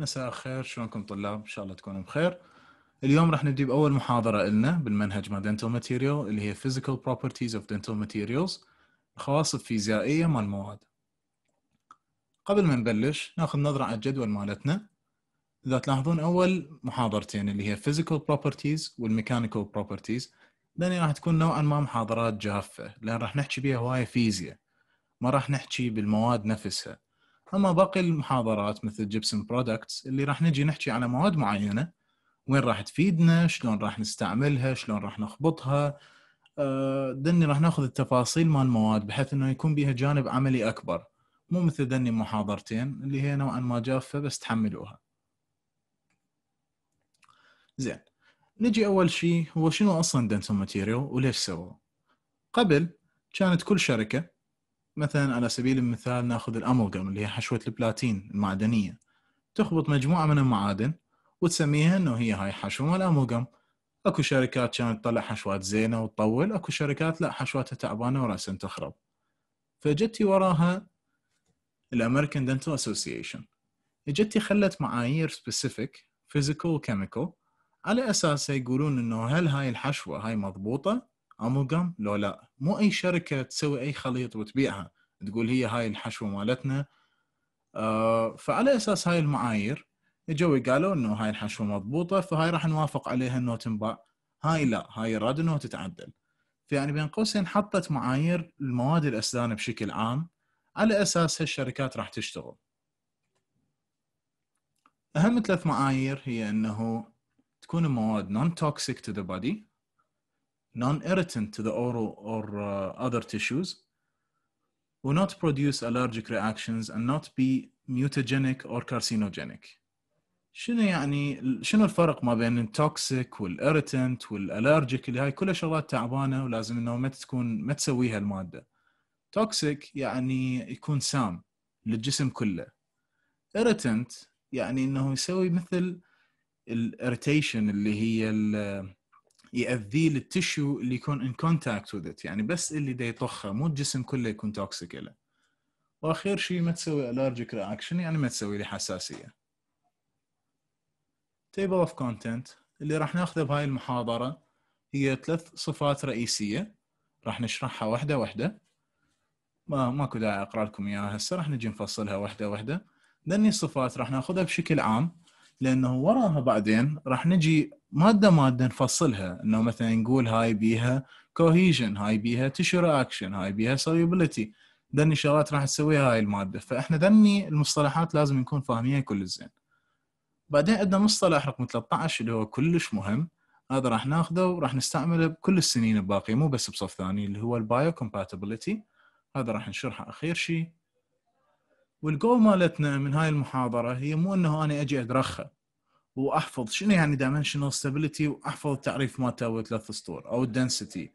مساء الخير شلونكم طلاب ان شاء الله تكونوا بخير اليوم راح نبدي باول محاضره لنا بالمنهج مال دنتال ماتيريال اللي هي physical properties of dental materials الخواص الفيزيائيه مال المواد قبل ما نبلش ناخذ نظره على الجدول مالتنا اذا تلاحظون اول محاضرتين اللي هي physical properties والميكانيكال properties لان راح تكون نوعا ما محاضرات جافه لان راح نحكي بها هوايه فيزياء ما راح نحكي بالمواد نفسها اما باقي المحاضرات مثل جيبسون برودكتس اللي راح نجي نحكي على مواد معينه وين راح تفيدنا شلون راح نستعملها شلون راح نخبطها آه، دني راح ناخذ التفاصيل مال المواد بحيث انه يكون بها جانب عملي اكبر مو مثل دني محاضرتين اللي هي نوعا ما جافه بس تحملوها زين نجي اول شيء هو شنو اصلا دنتال ماتيريال وليش سووه قبل كانت كل شركه مثلا على سبيل المثال ناخذ الاملغم اللي هي حشوه البلاتين المعدنيه تخبط مجموعه من المعادن وتسميها انه هي هاي حشوه الاملغم اكو شركات كانت تطلع حشوات زينه وتطول اكو شركات لا حشواتها تعبانه وراسا تخرب فجتي وراها الامريكان دنتال اسوسيشن جتي خلت معايير سبيسيفيك فيزيكال وكيميكال على اساسها يقولون انه هل هاي الحشوه هاي مضبوطه املجام لو لا مو اي شركه تسوي اي خليط وتبيعها تقول هي هاي الحشوه مالتنا آه فعلى اساس هاي المعايير اجوا قالوا انه هاي الحشوه مضبوطه فهاي راح نوافق عليها انه تنباع هاي لا هاي راد انه تتعدل فيعني بين قوسين حطت معايير المواد الاسنان بشكل عام على اساس هالشركات راح تشتغل اهم ثلاث معايير هي انه تكون المواد نون توكسيك تو ذا بودي non-irritant to the oral or uh, other tissues, will not produce allergic reactions and not be mutagenic or carcinogenic. شنو يعني شنو الفرق ما بين التوكسيك والاريتنت والالرجيك اللي هاي كلها شغلات تعبانه ولازم انه ما تكون ما تسويها الماده. توكسيك يعني يكون سام للجسم كله. اريتنت يعني انه يسوي مثل الاريتيشن اللي هي ياذيه للتشو اللي يكون ان كونتاكت وذ ات يعني بس اللي دا يطخه مو الجسم كله يكون توكسيك له واخير شيء ما تسوي الرجيك رياكشن يعني ما تسوي لي حساسيه تيبل اوف كونتنت اللي راح ناخذه بهاي المحاضره هي ثلاث صفات رئيسيه راح نشرحها واحده واحده ما ماكو داعي اقرا لكم اياها هسه راح نجي نفصلها واحده واحده لاني الصفات راح ناخذها بشكل عام لانه وراها بعدين راح نجي ماده ماده نفصلها انه مثلا نقول هاي بيها كوهيجن هاي بيها تشر اكشن هاي بيها سوليبيليتي ذني شغلات راح تسويها هاي الماده فاحنا ذني المصطلحات لازم نكون فاهمينها كل زين بعدين عندنا مصطلح رقم 13 اللي هو كلش مهم هذا راح ناخذه وراح نستعمله بكل السنين الباقيه مو بس بصف ثاني اللي هو البايو كومباتبلتي هذا راح نشرحه اخير شيء والجو مالتنا من هاي المحاضره هي مو انه انا اجي ادرخه واحفظ شنو يعني دايمنشنال ستابيليتي واحفظ التعريف مالته اول ثلاث سطور او الدنسيتي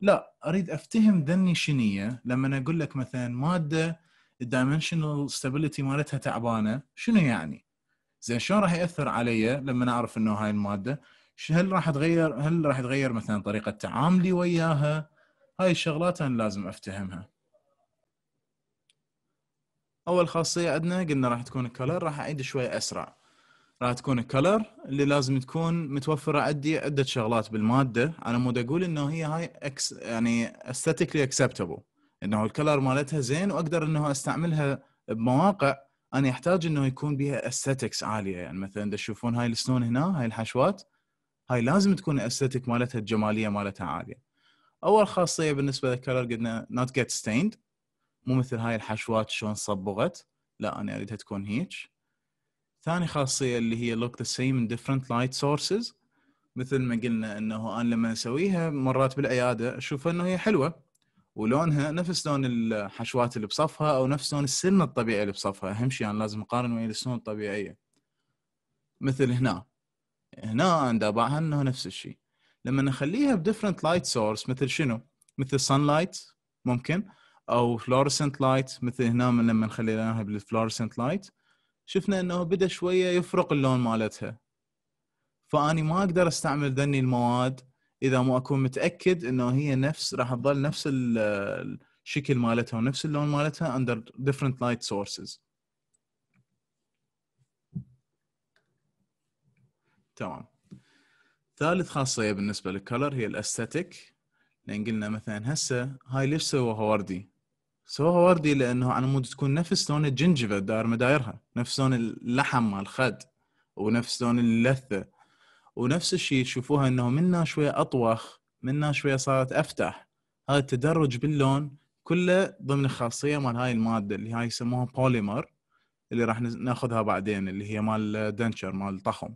لا اريد افتهم دني شنية لما اقول لك مثلا ماده الدايمنشنال ستابيليتي مالتها تعبانه شنو يعني؟ زين شلون راح ياثر علي لما اعرف انه هاي الماده هل راح تغير هل راح تغير مثلا طريقه تعاملي وياها؟ هاي الشغلات انا لازم افتهمها. اول خاصيه عندنا قلنا راح تكون الكلر راح اعيد شوي اسرع راح تكون الكلر اللي لازم تكون متوفره عندي عده شغلات بالماده على مود اقول انه هي هاي اكس يعني استاتيكلي اكسبتبل انه الكلر مالتها زين واقدر انه استعملها بمواقع انا احتاج انه يكون بها استاتكس عاليه يعني مثلا تشوفون هاي السنون هنا هاي الحشوات هاي لازم تكون الاستاتيك مالتها الجماليه مالتها عاليه اول خاصيه بالنسبه للكلر قلنا not get stained مو مثل هاي الحشوات شلون صبغت لا انا اريدها تكون هيك ثاني خاصيه اللي هي look the same in different light sources مثل ما قلنا انه انا لما اسويها مرات بالعياده اشوف انه هي حلوه ولونها نفس لون الحشوات اللي بصفها او نفس لون السن الطبيعي اللي بصفها اهم شيء يعني لازم اقارن ويا السن الطبيعيه مثل هنا هنا عند ابعها انه نفس الشيء لما نخليها بديفرنت لايت سورس مثل شنو مثل سان لايت ممكن او فلورسنت لايت مثل هنا من لما خليناها بالفلورسنت لايت شفنا انه بدا شويه يفرق اللون مالتها فاني ما اقدر استعمل ذني المواد اذا ما اكون متاكد انه هي نفس راح تظل نفس الشكل مالتها ونفس اللون مالتها under different light sources تمام ثالث خاصيه بالنسبه للكلر هي الاستاتيك لان قلنا مثلا هسه هاي ليش سوى وردي سوها وردي لانه على مود تكون نفس لون الجنجفه دار مدايرها نفس لون اللحم مال الخد ونفس لون اللثه ونفس الشيء تشوفوها انه منها شويه اطوخ منها شويه صارت افتح هذا التدرج باللون كله ضمن خاصيه مال هاي الماده اللي هاي يسموها بوليمر اللي راح ناخذها بعدين اللي هي مال دنشر مال طخم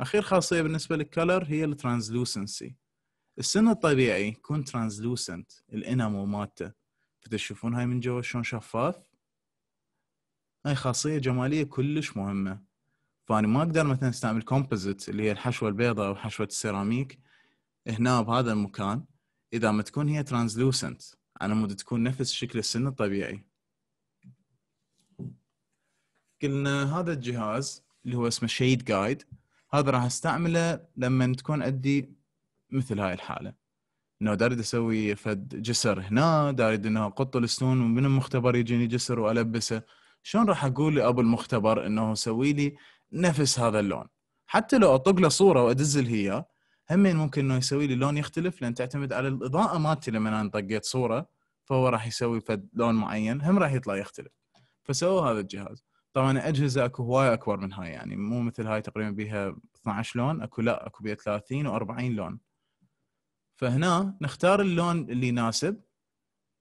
اخير خاصيه بالنسبه للكلر هي الترانسلوسنسي السن الطبيعي يكون ترانسلوسنت الانامو مالته تشوفون هاي من جوا شلون شفاف هاي خاصية جمالية كلش مهمة فأنا ما أقدر مثلا أستعمل كومبوزيت اللي هي الحشوة البيضاء أو حشوة السيراميك هنا بهذا المكان إذا ما تكون هي ترانسلوسنت على مود تكون نفس شكل السن الطبيعي قلنا هذا الجهاز اللي هو اسمه شيد جايد هذا راح استعمله لما تكون عندي مثل هاي الحالة انه داريد اسوي فد جسر هنا داريد انه اقط السنون ومن المختبر يجيني جسر والبسه شلون راح اقول لابو المختبر انه سوي لي نفس هذا اللون حتى لو اطق له صوره وادز هي اياه همين ممكن انه يسوي لي لون يختلف لان تعتمد على الاضاءه مالتي لما انا طقيت صوره فهو راح يسوي فد لون معين هم راح يطلع يختلف فسووا هذا الجهاز طبعا اجهزه اكو هوايه اكبر من هاي يعني مو مثل هاي تقريبا بيها 12 لون اكو لا اكو بيها 30 و40 لون فهنا نختار اللون اللي يناسب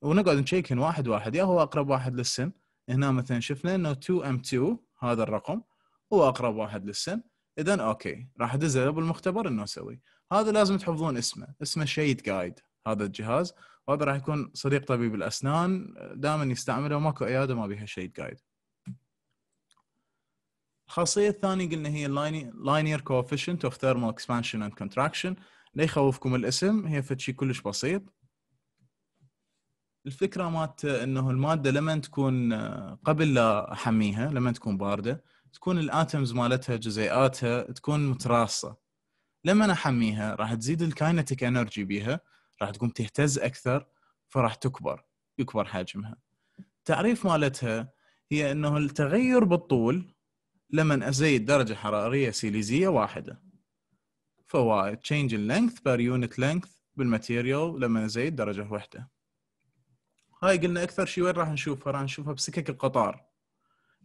ونقعد نشيكن واحد واحد يا هو اقرب واحد للسن هنا مثلا شفنا انه 2m2 هذا الرقم هو اقرب واحد للسن اذا اوكي راح ادزه بالمختبر انه اسوي هذا لازم تحفظون اسمه اسمه شيد جايد هذا الجهاز وهذا راح يكون صديق طبيب الاسنان دائما يستعمله ماكو عياده ما بيها شيد جايد الخاصيه الثانيه قلنا هي لاينير كوفيشنت اوف ثيرمال اكسبانشن اند كونتراكشن لا يخوفكم الاسم هي فد شيء كلش بسيط الفكره مات انه الماده لما تكون قبل لا احميها لما تكون بارده تكون الاتمز مالتها جزيئاتها تكون متراصه لما احميها راح تزيد الكاينتيك انرجي بيها راح تقوم تهتز اكثر فراح تكبر يكبر حجمها تعريف مالتها هي انه التغير بالطول لما ازيد درجه حراريه سيليزيه واحده فوائد change in length per unit length بالماتيريال لما نزيد درجة وحدة هاي قلنا أكثر شيء وين راح نشوفها راح نشوفها بسكك القطار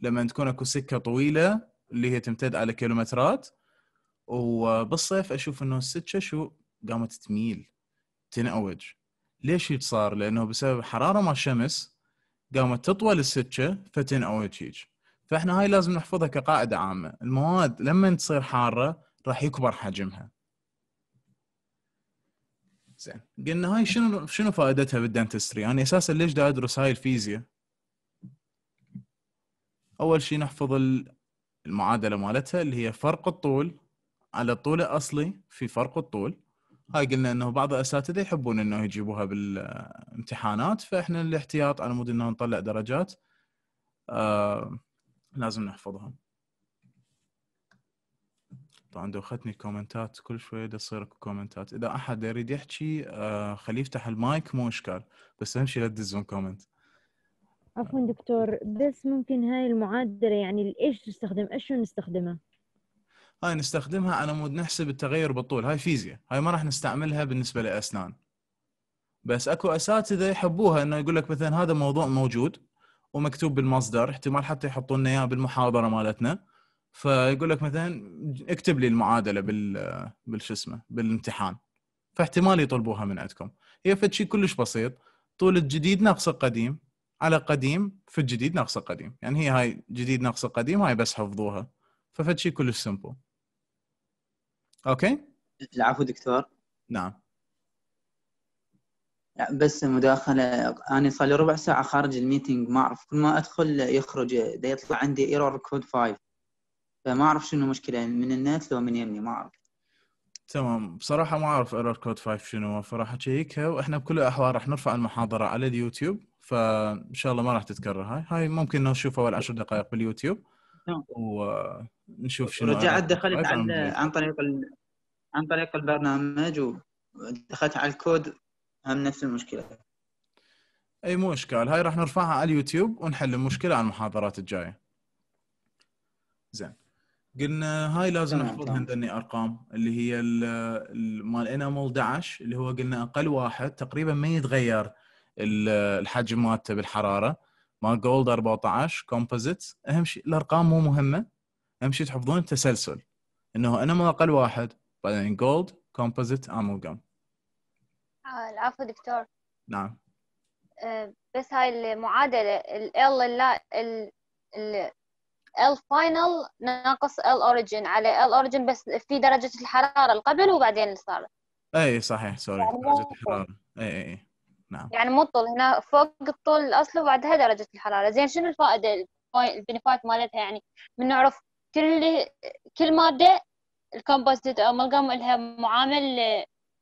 لما تكون اكو سكة طويلة اللي هي تمتد على كيلومترات وبالصيف أشوف إنه السكة شو قامت تميل تنأوج ليش هيك صار؟ لأنه بسبب حرارة مال الشمس قامت تطول السكة فتنأوج هيك فاحنا هاي لازم نحفظها كقاعدة عامة المواد لما تصير حارة راح يكبر حجمها زين قلنا هاي شنو شنو فائدتها بالدنتستري انا يعني اساسا ليش دا ادرس هاي الفيزياء اول شيء نحفظ المعادله مالتها اللي هي فرق الطول على الطول الاصلي في فرق الطول هاي قلنا انه بعض الاساتذه يحبون انه يجيبوها بالامتحانات فاحنا الاحتياط على مود انه نطلع درجات آه لازم نحفظهم طبعا دوختني كومنتات كل شوي تصير كومنتات اذا احد يريد يحكي آه، خليه يفتح المايك مو اشكال بس اهم شيء لا تدزون كومنت عفوا دكتور بس ممكن هاي المعادله يعني ايش تستخدم ايش نستخدمها هاي نستخدمها على مود نحسب التغير بالطول هاي فيزياء هاي ما راح نستعملها بالنسبه لاسنان بس اكو اساتذه يحبوها انه يقول لك مثلا هذا موضوع موجود ومكتوب بالمصدر احتمال حتى يحطون اياه بالمحاضره مالتنا فيقول لك مثلا اكتب لي المعادله بال بالش اسمه بالامتحان فاحتمال يطلبوها من عندكم هي فد شيء كلش بسيط طول الجديد ناقص القديم على قديم في الجديد ناقص القديم يعني هي هاي جديد ناقص القديم هاي بس حفظوها ففد شيء كلش سمبل اوكي العفو دكتور نعم بس مداخلة أنا صار لي ربع ساعة خارج الميتنج ما أعرف كل ما أدخل يخرج يطلع عندي ايرور كود 5 فما اعرف شنو المشكله يعني من النت لو من يمي ما اعرف تمام بصراحه ما اعرف ايرور كود 5 شنو فراح اشيكها واحنا بكل الاحوال راح نرفع المحاضره على اليوتيوب فان شاء الله ما راح تتكرر هاي هاي ممكن نشوفها اول 10 دقائق باليوتيوب ونشوف شنو رجعت دخلت على عن طريق ال... عن طريق البرنامج ودخلت على الكود هم نفس المشكله اي مو اشكال هاي راح نرفعها على اليوتيوب ونحل المشكله على المحاضرات الجايه زين قلنا هاي لازم نحفظها عندنا ارقام اللي هي مال انامول داعش اللي هو قلنا اقل واحد تقريبا ما يتغير الحجم مالته بالحراره مال جولد 14 كومبوزيت اهم شيء الارقام مو مهمه اهم شيء تحفظون التسلسل انه انامل اقل واحد بعدين جولد كومبوزيت امالجام العفو دكتور نعم آه، بس هاي المعادله ال ال ال final ناقص ال origin على ال origin بس في درجة الحرارة القبل وبعدين صار اي صحيح سوري يعني درجة الحرارة اي اي, أي. نعم يعني مو الطول هنا فوق الطول الاصلي وبعدها درجة الحرارة زين شنو الفائدة البنفايت مالتها يعني من نعرف كل كل مادة الكومبوزيت او ملقم لها معامل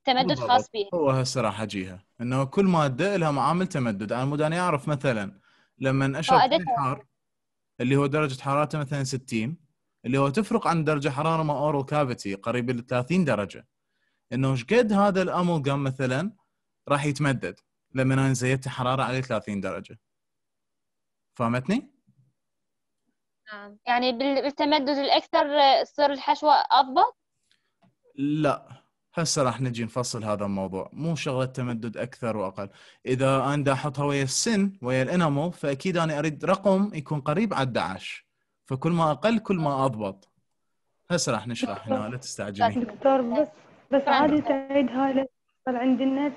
تمدد خاص بها هو هسه راح اجيها انه كل ماده لها معامل تمدد على مود اني اعرف مثلا لما اشرب حار اللي هو درجه حرارته مثلا 60 اللي هو تفرق عن درجه حراره ما اورال كافيتي قريب ل 30 درجه انه ايش قد هذا الاملغام مثلا راح يتمدد لما انا زيدت حراره عليه 30 درجه فهمتني؟ نعم. يعني بالتمدد الاكثر تصير آه، الحشوه افضل؟ لا هسه راح نجي نفصل هذا الموضوع مو شغله تمدد اكثر واقل اذا انا احطها ويا السن ويا الانمو فاكيد انا اريد رقم يكون قريب على 11 فكل ما اقل كل ما اضبط هسه راح نشرح هنا لا تستعجلين دكتور بس بس عادي تعيد هاي صار عندي النت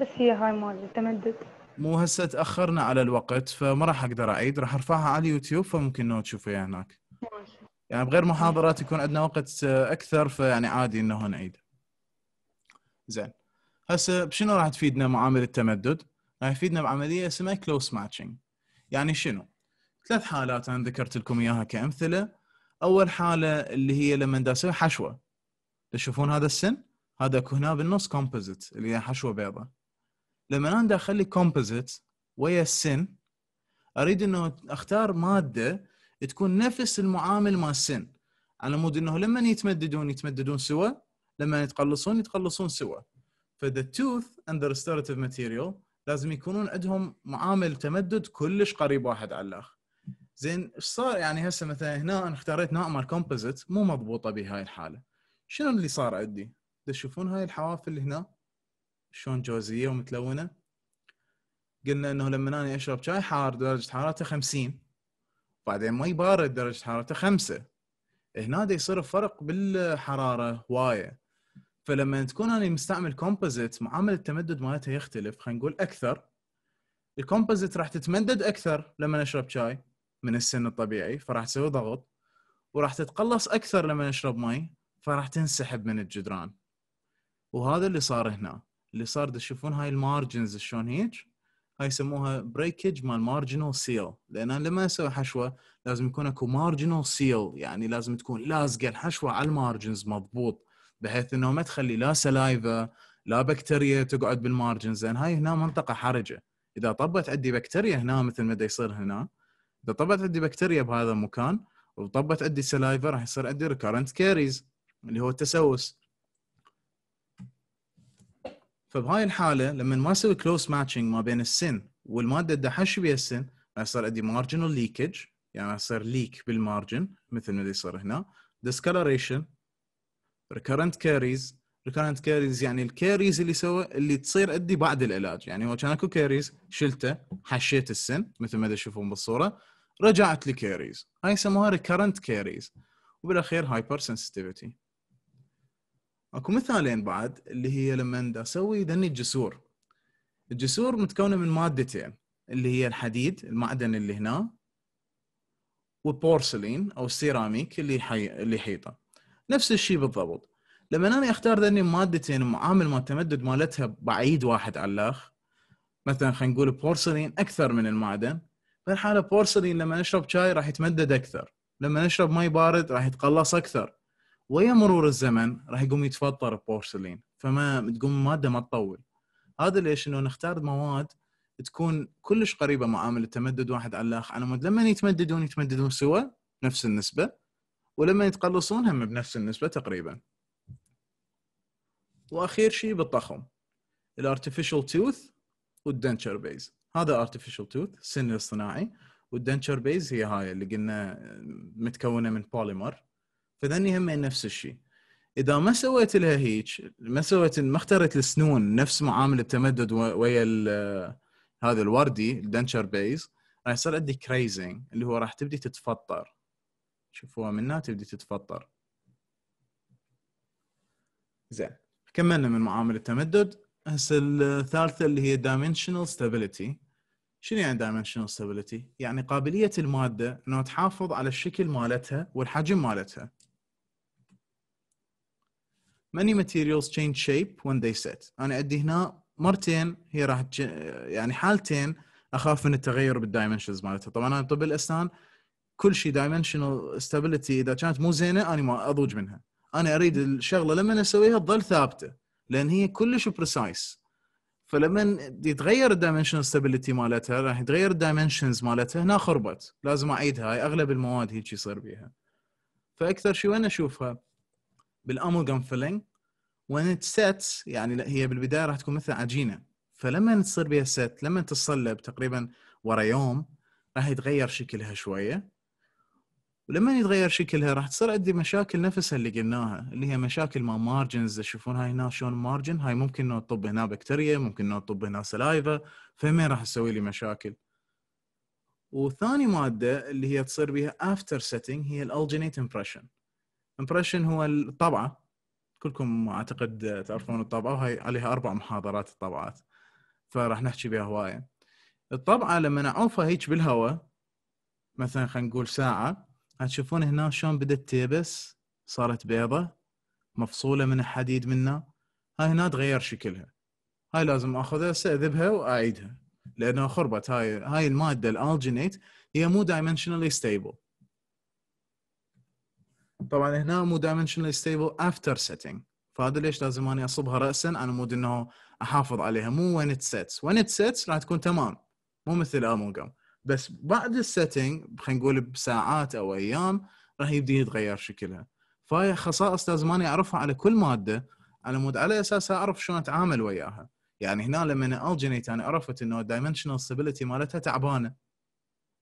بس هي هاي مال التمدد مو هسه تاخرنا على الوقت فما راح اقدر اعيد راح ارفعها على اليوتيوب فممكن تشوفيها هناك ماشي يعني بغير محاضرات يكون عندنا وقت اكثر فيعني عادي انه نعيد زين هسه بشنو راح تفيدنا معامل التمدد؟ راح يفيدنا بعمليه اسمها كلوز ماتشنج يعني شنو؟ ثلاث حالات انا ذكرت لكم اياها كامثله اول حاله اللي هي لما اسوي حشوه تشوفون هذا السن؟ هذا هنا بالنص كومبوزيت اللي هي حشوه بيضاء لما انا اخلي كومبوزيت ويا السن اريد انه اختار ماده تكون نفس المعامل مال السن على مود انه لما يتمددون يتمددون سوا لما يتقلصون يتقلصون سوا فذا توث اند ريستوراتيف ماتيريال لازم يكونون عندهم معامل تمدد كلش قريب واحد على الاخر زين ايش صار يعني هسه مثلا هنا انا اختاريت نوع مال كومبوزيت مو مضبوطه بهاي الحاله شنو اللي صار عندي؟ تشوفون هاي الحواف اللي هنا شلون جوزيه ومتلونه قلنا انه لما انا اشرب شاي حار درجه حرارته 50 بعدين مي بارد درجه حرارته 5 هنا يصير فرق بالحراره هوايه فلما تكون انا مستعمل كومبوزيت معامل التمدد مالتها يختلف خلينا نقول اكثر الكومبوزيت راح تتمدد اكثر لما اشرب شاي من السن الطبيعي فراح تسوي ضغط وراح تتقلص اكثر لما اشرب مي فراح تنسحب من الجدران وهذا اللي صار هنا اللي صار تشوفون هاي المارجنز شلون هيج هاي يسموها بريكج مال مارجنال سيل لان انا لما اسوي حشوه لازم يكون اكو مارجنال سيل يعني لازم تكون لازقه الحشوه على المارجنز مضبوط بحيث انه ما تخلي لا سلايفا لا بكتيريا تقعد بالمارجن زين هاي هنا منطقه حرجه اذا طبت عندي بكتيريا هنا مثل ما يصير هنا اذا طبت عندي بكتيريا بهذا المكان وطبت عندي سلايفا راح يصير عندي ريكارنت كاريز اللي هو التسوس فبهاي الحاله لما ما اسوي كلوز ماتشنج ما بين السن والماده اللي احش بها السن راح يصير عندي مارجنال ليكج يعني راح يصير ليك بالمارجن مثل ما يصير هنا discoloration ريكرنت كاريز ريكرنت كاريز يعني الكاريز اللي سوى اللي تصير عندي بعد العلاج يعني هو كان اكو كاريز شلته حشيت السن مثل ما تشوفون بالصوره رجعت لي كاريز هاي يسموها ريكرنت كاريز وبالاخير هايبر سنسيتيفيتي اكو مثالين بعد اللي هي لما اسوي دني الجسور الجسور متكونه من مادتين اللي هي الحديد المعدن اللي هنا والبورسلين او السيراميك اللي حي... اللي حيطه نفس الشيء بالضبط لما انا اختار ذني مادتين معامل ما تمدد مالتها بعيد واحد على الاخ مثلا خلينا نقول بورسلين اكثر من المعدن بالحاله بورسلين لما نشرب شاي راح يتمدد اكثر لما نشرب ماي بارد راح يتقلص اكثر ويا مرور الزمن راح يقوم يتفطر بورسلين فما تقوم الماده ما تطول هذا ليش انه نختار مواد تكون كلش قريبه معامل التمدد واحد على الاخ على مود لما يتمددون يتمددون سوا نفس النسبه ولما يتقلصون هم بنفس النسبة تقريبا وأخير شيء بالطخم الارتفيشال توث والدنتشر بيز هذا ارتفيشال توث سن الصناعي والدنتشر بيز هي هاي اللي قلنا آه، متكونه من بوليمر فذني هم نفس الشيء اذا ما سويت لها هيك ما سويت ما اخترت السنون نفس معامل التمدد ويا آه، هذا الوردي الدنشر بيز راح يصير عندي كريزنج اللي هو راح تبدي تتفطر تشوفوها منها تبدي تتفطر زين كملنا من معامل التمدد هسه الثالثه اللي هي dimensional stability شنو يعني dimensional stability؟ يعني قابليه الماده انه تحافظ على الشكل مالتها والحجم مالتها. Many materials change shape when they set. انا ادي هنا مرتين هي راح يعني حالتين اخاف من التغير بالدايمنشنز مالتها، طبعا انا طب الاسنان كل شيء دايمنشنال ستابيليتي اذا كانت مو زينه انا ما اضوج منها انا اريد الشغله لما اسويها تظل ثابته لان هي كلش بريسايس فلما يتغير الدايمنشنال ستابيليتي مالتها راح يتغير الدايمنشنز مالتها هنا خربت لازم اعيدها هاي اغلب المواد هيك يصير بيها فاكثر شيء وين اشوفها بالاملغام فيلينج وين اتسيتس يعني هي بالبدايه راح تكون مثل عجينه فلما تصير بها ست لما تتصلب تقريبا ورا يوم راح يتغير شكلها شويه ولما يتغير شكلها راح تصير عندي مشاكل نفسها اللي قلناها اللي هي مشاكل ما مارجنز تشوفون هاي هنا شلون مارجن هاي ممكن انه تطب هنا بكتيريا ممكن انه تطب هنا سلايفا فهمين راح تسوي لي مشاكل وثاني ماده اللي هي تصير بها افتر سيتنج هي الالجينيت امبريشن امبريشن هو الطبعه كلكم اعتقد تعرفون الطبعه وهي عليها اربع محاضرات الطبعات فراح نحكي بها هوايه الطبعه لما نعوفها هيك بالهواء مثلا خلينا نقول ساعه هتشوفون هنا شلون بدت تيبس صارت بيضة مفصولة من الحديد منها هاي هنا تغير شكلها هاي لازم اخذها استاذبها واعيدها لانها خربت هاي هاي الماده الالجينيت هي مو دايمنشنالي ستيبل طبعا هنا مو دايمنشنالي ستيبل افتر سيتنج فهذا ليش لازم اني اصبها راسا على مود انه احافظ عليها مو وين ات سيتس وين ات سيتس راح تكون تمام مو مثل الامونجام بس بعد السيتنج خلينا نقول بساعات او ايام راح يبدي يتغير شكلها فهي خصائص لازم انا اعرفها على كل ماده على مود على اساسها اعرف شلون اتعامل وياها يعني هنا لما الجنيت انا عرفت انه الدايمنشنال ستابيليتي مالتها تعبانه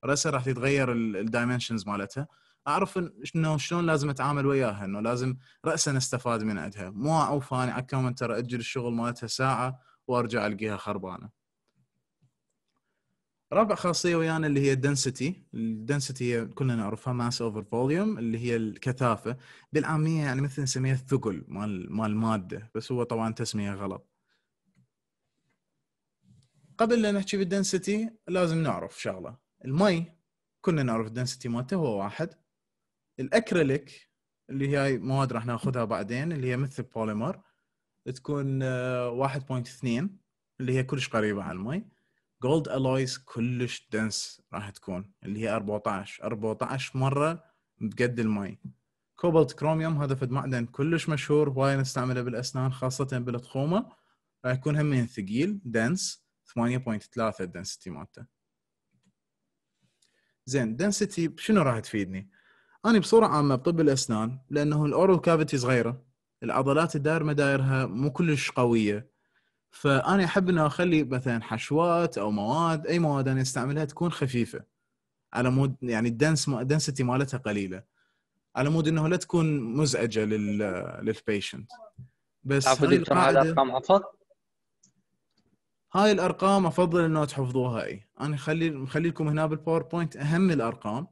راسا راح تتغير الدايمنشنز مالتها اعرف انه شلون لازم اتعامل وياها انه لازم راسا استفاد من عندها مو اوفاني انا على ترى اجل الشغل مالتها ساعه وارجع القيها خربانه رابع خاصيه ويانا اللي هي الدنسيتي الدنسيتي هي كلنا نعرفها ماس اوفر فوليوم اللي هي الكثافه بالعاميه يعني مثل نسميها الثقل مال مال الماده بس هو طبعا تسميه غلط قبل لا نحكي بالدنسيتي لازم نعرف شغله المي كلنا نعرف الدنسيتي مالته هو واحد الاكريليك اللي هي مواد راح ناخذها بعدين اللي هي مثل البوليمر تكون 1.2 آه، اللي هي كلش قريبه على المي جولد الويز كلش دنس راح تكون اللي هي 14 14 مره بقد المي كوبالت كروميوم هذا فد معدن كلش مشهور هواي نستعمله بالاسنان خاصه بالتخومه راح يكون هم ثقيل دنس 8.3 الدنسيتي مالته زين دنسيتي شنو راح تفيدني؟ انا بصوره عامه بطب الاسنان لانه الاورال كافيتي صغيره العضلات الدائرة دايرها مو كلش قويه فانا احب انه اخلي مثلا حشوات او مواد اي مواد انا استعملها تكون خفيفه على مود يعني الدنس ما دنسيتي مالتها قليله على مود انه لا تكون مزعجه لل للبيشنت بس هاي الارقام عفوا هاي الارقام افضل انه تحفظوها اي انا خلي مخلي لكم هنا بالباوربوينت اهم الارقام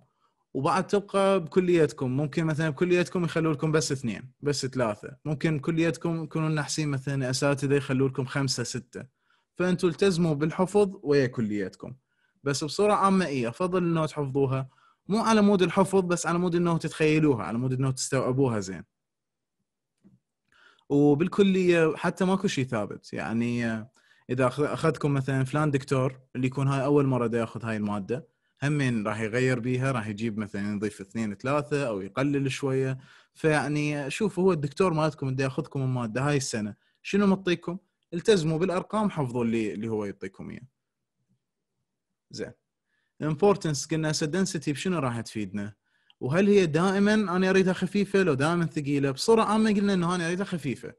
وبعد تبقى بكليتكم ممكن مثلا بكليتكم يخلوا لكم بس اثنين بس ثلاثه ممكن بكليتكم يكونوا نحسين مثلا اساتذه يخلوا لكم خمسه سته فانتم التزموا بالحفظ ويا كليتكم بس بصوره عامه اي افضل انه تحفظوها مو على مود الحفظ بس على مود انه تتخيلوها على مود انه تستوعبوها زين وبالكليه حتى ماكو شيء ثابت يعني اذا اخذكم مثلا فلان دكتور اللي يكون هاي اول مره دا ياخذ هاي الماده همين راح يغير بيها راح يجيب مثلا يضيف اثنين ثلاثه او يقلل شويه فيعني شوف هو الدكتور مالتكم اللي ياخذكم الماده هاي السنه شنو مطيكم؟ التزموا بالارقام حفظوا اللي اللي هو يعطيكم اياه. زين. امبورتنس قلنا سدنسيتي بشنو راح تفيدنا؟ وهل هي دائما انا اريدها خفيفه لو دائما ثقيله؟ بصوره عامه قلنا انه انا اريدها خفيفه.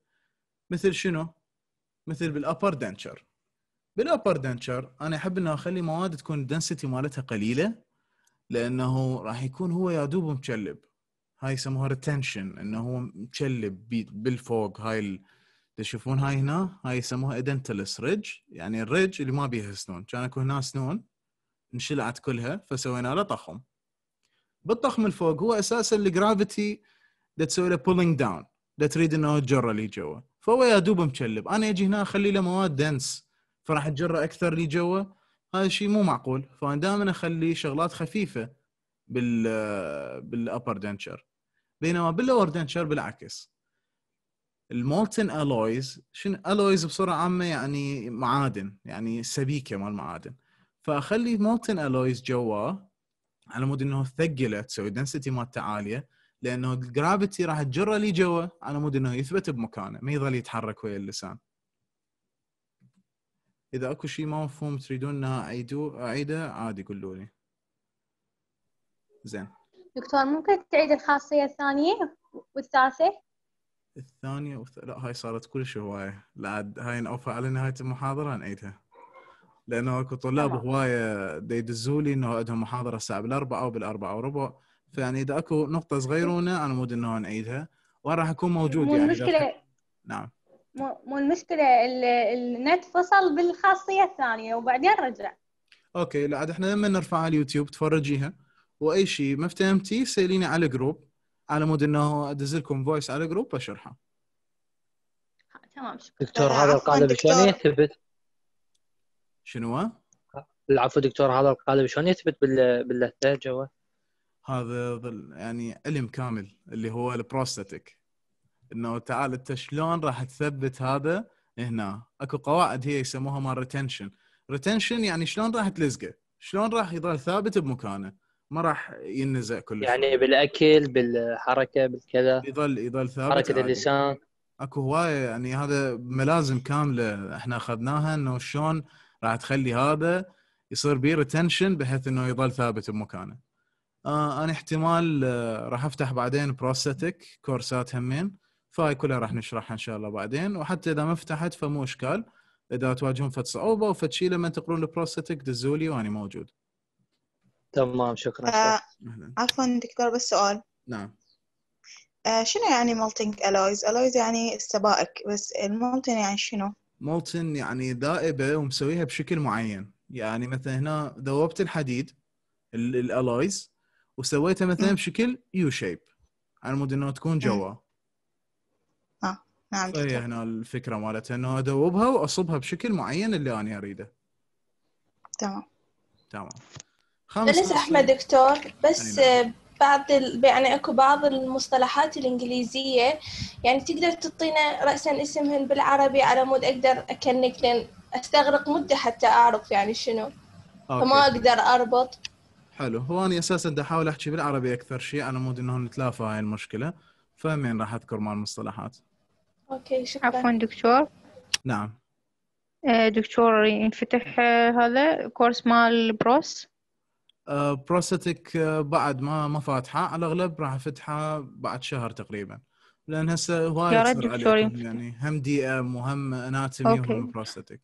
مثل شنو؟ مثل بالابر دنشر بالابر دنشر انا احب انه اخلي مواد تكون الدنسيتي مالتها قليله لانه راح يكون هو يا دوب مكلب هاي يسموها ريتنشن انه هو مكلب بالفوق هاي تشوفون هاي هنا هاي يسموها ادنتلس ريدج يعني الريدج اللي ما بيها سنون كان اكو هنا سنون انشلعت كلها فسوينا له طخم بالطخم الفوق هو اساسا الجرافيتي تسوي له بولينج داون تريد انه يتجرى اللي جوا فهو يا دوب مكلب انا اجي هنا اخلي له مواد دنس فراح تجر اكثر لي جوا هذا الشيء مو معقول فانا دائما اخلي شغلات خفيفه بال بالابر دنشر بينما باللور دنشر بالعكس المولتن الويز شنو الويز بصوره عامه يعني معادن يعني سبيكه مال معادن فاخلي مولتن الويز جوا على مود انه ثقله تسوي دنسيتي مالته عاليه لانه الجرافيتي راح تجره لي جوا على مود انه يثبت بمكانه ما يظل يتحرك ويا اللسان اذا اكو شيء ما مفهوم تريدون انها اعيدوه اعيده عادي قولوا لي زين دكتور ممكن تعيد الخاصيه الثانيه والثالثه الثانية وث... لا هاي صارت كلش هواية لا عاد هاي نوفها على نهاية المحاضرة نعيدها لأنه اكو طلاب هواية ديدزولي إنه عندهم محاضرة الساعة بالأربعة وبالأربعة وربع فيعني إذا أكو نقطة صغيرونة أنا مود إنه نعيدها وأنا راح أكون موجود يعني المشكلة نعم مو المشكله النت فصل بالخاصيه الثانيه وبعدين رجع اوكي لا عاد احنا لما نرفع على اليوتيوب تفرجيها واي شيء ما افتهمتي ساليني على جروب على مود انه ادز لكم فويس على جروب اشرحه تمام شكرا دكتور هذا القالب شلون يثبت؟ شنو؟ العفو دكتور هذا القالب شلون يثبت باللثه جوا؟ هذا يعني علم كامل اللي هو البروستاتيك انه تعال انت شلون راح تثبت هذا هنا اكو قواعد هي يسموها مال ريتنشن ريتنشن يعني شلون راح تلزقه شلون راح يظل ثابت بمكانه ما راح ينزع شيء يعني بالاكل بالحركه بالكذا يظل يظل ثابت حركه اللسان اكو هوايه يعني هذا ملازم كامله احنا اخذناها انه شلون راح تخلي هذا يصير بيه ريتنشن بحيث انه يظل ثابت بمكانه آه انا احتمال آه راح افتح بعدين بروستيك كورسات همين فهاي كلها راح نشرحها ان شاء الله بعدين وحتى اذا ما فتحت فمو اشكال اذا تواجهون فد صعوبه وفد شيء لما تقرون البروستك دزوا لي واني موجود. تمام شكرا آه عفوا دكتور بس سؤال. نعم. آه شنو يعني مولتنج الويز؟ الويز يعني السبائك بس المولتن يعني شنو؟ مولتن يعني ذائبه ومسويها بشكل معين يعني مثلا هنا ذوبت الحديد الالويز وسويتها مثلا بشكل يو شيب على مود انه تكون جوا نعم فهي طيب. هنا الفكره مالتها انه ادوبها واصبها بشكل معين اللي انا اريده تمام تمام خمس احمد دكتور بس نعم. بعض ال... يعني اكو بعض المصطلحات الانجليزيه يعني تقدر تعطينا راسا اسمهن بالعربي على مود اقدر اكنك لان استغرق مده حتى اعرف يعني شنو أوكي. فما اقدر اربط حلو هو انا اساسا بدي احاول احكي بالعربي اكثر شيء على مود انه نتلافى هاي المشكله فمين راح اذكر مال المصطلحات أوكي شكرا عفوا دكتور نعم آه، دكتور ينفتح آه، هذا كورس مال بروس آه، بروستك بعد ما ما فاتحه على الاغلب راح افتحه بعد شهر تقريبا لان هسه هواي دكتور يعني هم دي ام وهم اناتومي وهم بروستك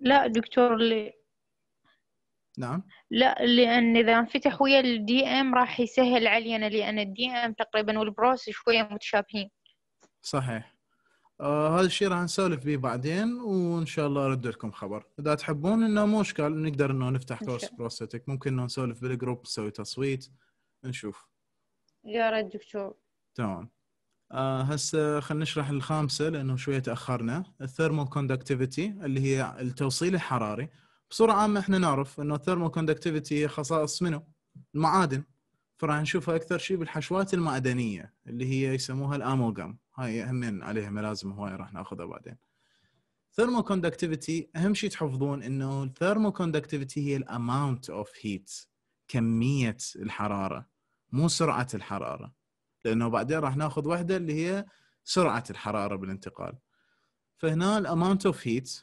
لا دكتور اللي نعم لا لان اذا انفتح ويا الدي ام راح يسهل علينا لان الدي ام تقريبا والبروس شويه متشابهين صحيح آه هذا الشيء راح نسولف به بعدين وان شاء الله ارد لكم خبر اذا تحبون انه مو اشكال نقدر انه نفتح كورس بروستاتيك ممكن انه نسولف بالجروب نسوي تصويت نشوف يا رد دكتور تمام آه هسه خلينا نشرح الخامسه لانه شويه تاخرنا الثيرمال كوندكتيفيتي اللي هي التوصيل الحراري بصوره عامه احنا نعرف انه الثيرمال كوندكتيفيتي هي خصائص منه المعادن فراح نشوفها اكثر شيء بالحشوات المعدنيه اللي هي يسموها الامالغام هاي همين عليها ملازم هوايه راح ناخذها بعدين ثيرمو كوندكتيفيتي اهم شيء تحفظون انه الثيرمو كوندكتيفيتي هي الاماونت اوف هيت كميه الحراره مو سرعه الحراره لانه بعدين راح ناخذ واحده اللي هي سرعه الحراره بالانتقال فهنا الاماونت اوف هيت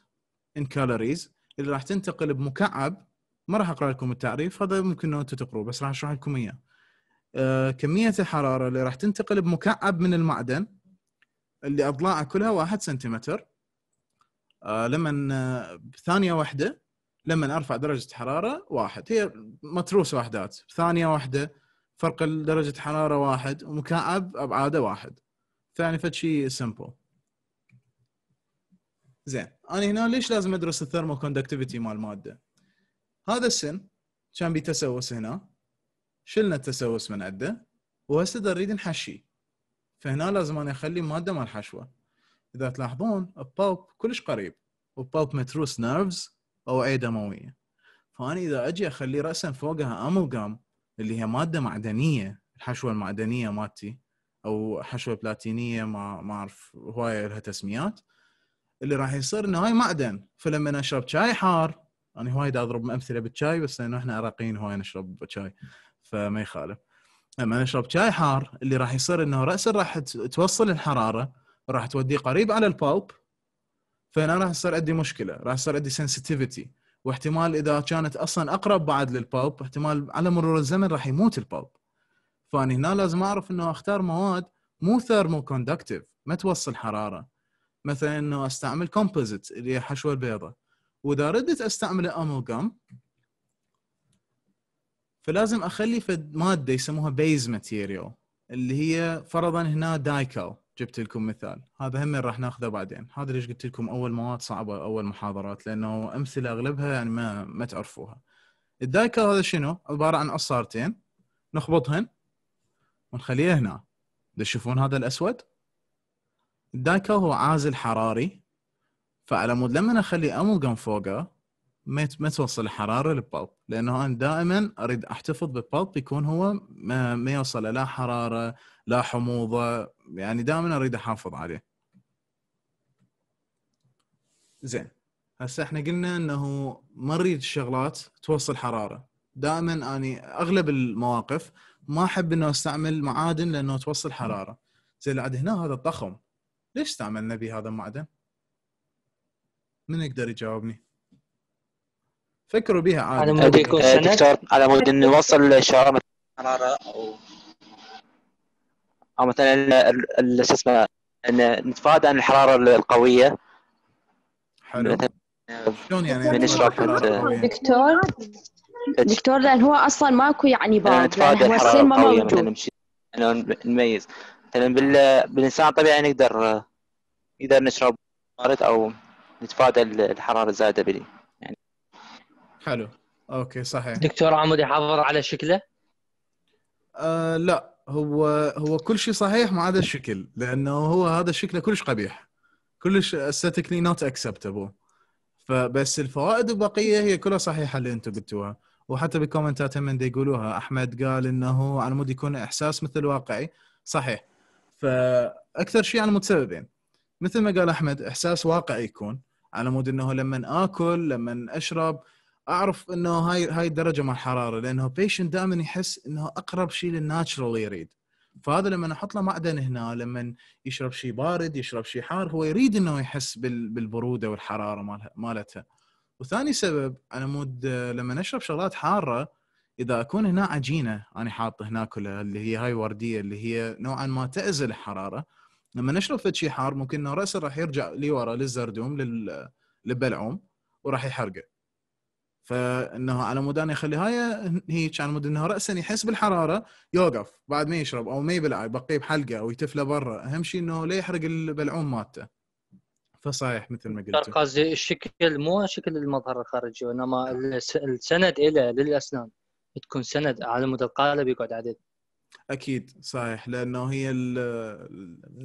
ان كالوريز اللي راح تنتقل بمكعب ما راح اقرا لكم التعريف هذا ممكن انتم تقروه بس راح اشرح لكم اياه آه، كميه الحراره اللي راح تنتقل بمكعب من المعدن اللي اضلاعه كلها واحد سنتيمتر آه لما آه، ثانيه واحده لما ارفع درجه حراره واحد هي متروس وحدات ثانيه واحده فرق درجه حراره واحد ومكعب ابعاده واحد ثاني فشي سمبل زين انا هنا ليش لازم ادرس الثيرمو كوندكتيفيتي مال الماده هذا السن كان بيه تسوس هنا شلنا التسوس من عده وهسه نريد نحشي فهنا لازم انا اخلي ماده مال حشوه اذا تلاحظون البالب كلش قريب والبالب متروس نيرفز او اي دمويه فانا اذا اجي اخلي راسا فوقها امالجام اللي هي ماده معدنيه الحشوه المعدنيه مالتي او حشوه بلاتينيه ما ما اعرف هوايه لها تسميات اللي راح يصير انه هاي معدن فلما اشرب شاي حار انا هواي اضرب امثله بالشاي بس لانه احنا عراقيين هواي نشرب شاي فما يخالف لما نشرب شاي حار اللي راح يصير انه راسا راح توصل الحراره راح توديه قريب على البالب فهنا راح يصير عندي مشكله راح يصير عندي سنسيتيفيتي واحتمال اذا كانت اصلا اقرب بعد للبالب احتمال على مرور الزمن راح يموت البالب فانا هنا لازم اعرف انه اختار مواد مو ثيرمو كوندكتيف ما توصل حراره مثلا انه استعمل كومبوزيت اللي هي حشوه البيضة واذا ردت استعمل املغام فلازم اخلي فد ماده يسموها بيز ماتيريال اللي هي فرضا هنا دايكو جبت لكم مثال هذا هم راح ناخذه بعدين هذا ليش قلت لكم اول مواد صعبه اول محاضرات لانه امثله اغلبها يعني ما ما تعرفوها الدايكو هذا شنو عباره عن عصارتين نخبطهن ونخليها هنا تشوفون هذا الاسود الدايكو هو عازل حراري فعلى مود لما اخلي املقم فوقه ما ما توصل الحراره للبلب لانه انا دائما اريد احتفظ بالبلب يكون هو ما, ما يوصل لا حراره لا حموضه يعني دائما اريد احافظ عليه. زين هسه احنا قلنا انه ما نريد الشغلات توصل حراره دائما اني اغلب المواقف ما احب انه استعمل معادن لانه توصل حراره زين عاد هنا هذا الضخم ليش استعملنا به هذا المعدن؟ من يقدر يجاوبني؟ فكروا بها عادي على آه، مود آه، دكتور على مود انه يوصل الشعار مثلا او او مثلا شو اسمه نتفادى عن الحراره القويه حلو شلون يعني من دكتور دكتور لان هو اصلا ماكو يعني بارد نتفادى الحراره القويه ما نميز مثلا بالانسان الطبيعي نقدر آه، نقدر نشرب بارد او نتفادى الحراره الزايده بلي حلو اوكي صحيح دكتور عمود يحافظ على شكله؟ آه لا هو هو كل شيء صحيح ما عدا الشكل لانه هو هذا شكله كلش قبيح كلش استاتيكلي نوت اكسبتبل فبس الفوائد البقيه هي كلها صحيحه اللي انتم قلتوها وحتى بالكومنتات من يقولوها احمد قال انه على مود يكون احساس مثل واقعي صحيح فاكثر شيء على مود سببين مثل ما قال احمد احساس واقعي يكون على مود انه لما اكل لما اشرب اعرف انه هاي هاي الدرجه مال الحراره لانه بيشنت دائما يحس انه اقرب شيء للناتشرال يريد فهذا لما احط له معدن هنا لما يشرب شيء بارد يشرب شيء حار هو يريد انه يحس بالبروده والحراره مالتها وثاني سبب على مود لما نشرب شغلات حاره اذا اكون هنا عجينه انا هنا هناك اللي هي هاي ورديه اللي هي نوعا ما تازل الحراره لما نشرب شيء حار ممكن انه راسه راح يرجع لورا للزردوم للبلعوم وراح يحرقه فانه على مود انه يخلي هاي هيك على مود انه راسا يحس بالحراره يوقف بعد ما يشرب او ما يبلع بقيه بحلقه او يتفله برا اهم شيء انه لا يحرق البلعوم مالته فصحيح مثل ما قلت قصدي الشكل مو شكل المظهر الخارجي وانما السند الى للاسنان تكون سند على مود القالب يقعد عدد اكيد صحيح لانه هي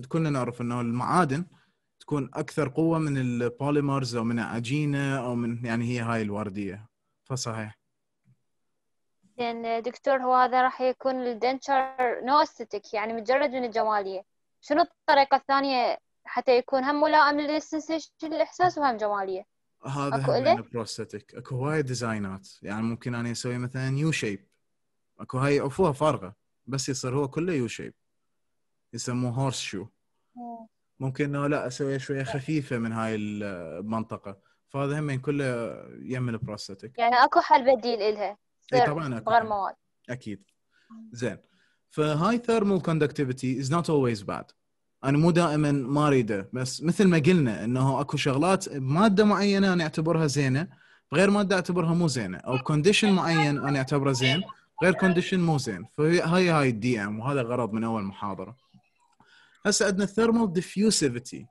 كلنا نعرف انه المعادن تكون اكثر قوه من البوليمرز او من العجينه او من يعني هي هاي الورديه فصحيح زين دكتور هو هذا راح يكون الدنشر نو استيتيك يعني مجرد من الجماليه شنو الطريقه الثانيه حتى يكون هم ملائم للسنسيشن الاحساس وهم جماليه هذا اكو إيه؟ اكو هواي ديزاينات يعني ممكن انا اسوي مثلا يو شيب اكو هاي عفوها فارغه بس يصير هو كله يو شيب يسموه هورس شو ممكن انه لا اسويها شويه خفيفه من هاي المنطقه فهذا هم يعني كله يعمل بروستاتيك يعني اكو حل بديل الها اي طبعا اكو غير مواد اكيد زين فهاي ثيرمال كوندكتيفيتي از نوت اولويز باد انا مو دائما ما اريده بس مثل ما قلنا انه اكو شغلات ماده معينه انا اعتبرها زينه بغير ماده اعتبرها مو زينه او كونديشن معين انا اعتبره زين غير كونديشن مو زين فهي هاي الدي ام وهذا غرض من اول محاضره هسه عندنا الثيرمال ديفيوسيفيتي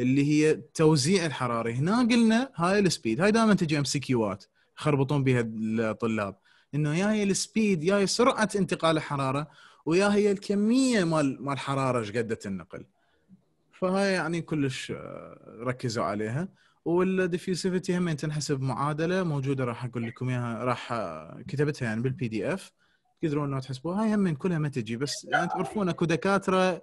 اللي هي توزيع الحراري هنا قلنا هاي السبيد هاي دائما تجي ام سي كيوات يخربطون بها الطلاب انه يا هي السبيد يا هي سرعه انتقال الحراره ويا هي الكميه مال مال الحراره ايش قد تنقل فهاي يعني كلش آه، ركزوا عليها والديفيوسيفيتي هم تنحسب معادله موجوده راح اقول لكم اياها راح آه، كتبتها يعني بالبي دي اف تقدرون انه تحسبوها هاي هم كلها ما تجي بس يعني تعرفون اكو دكاتره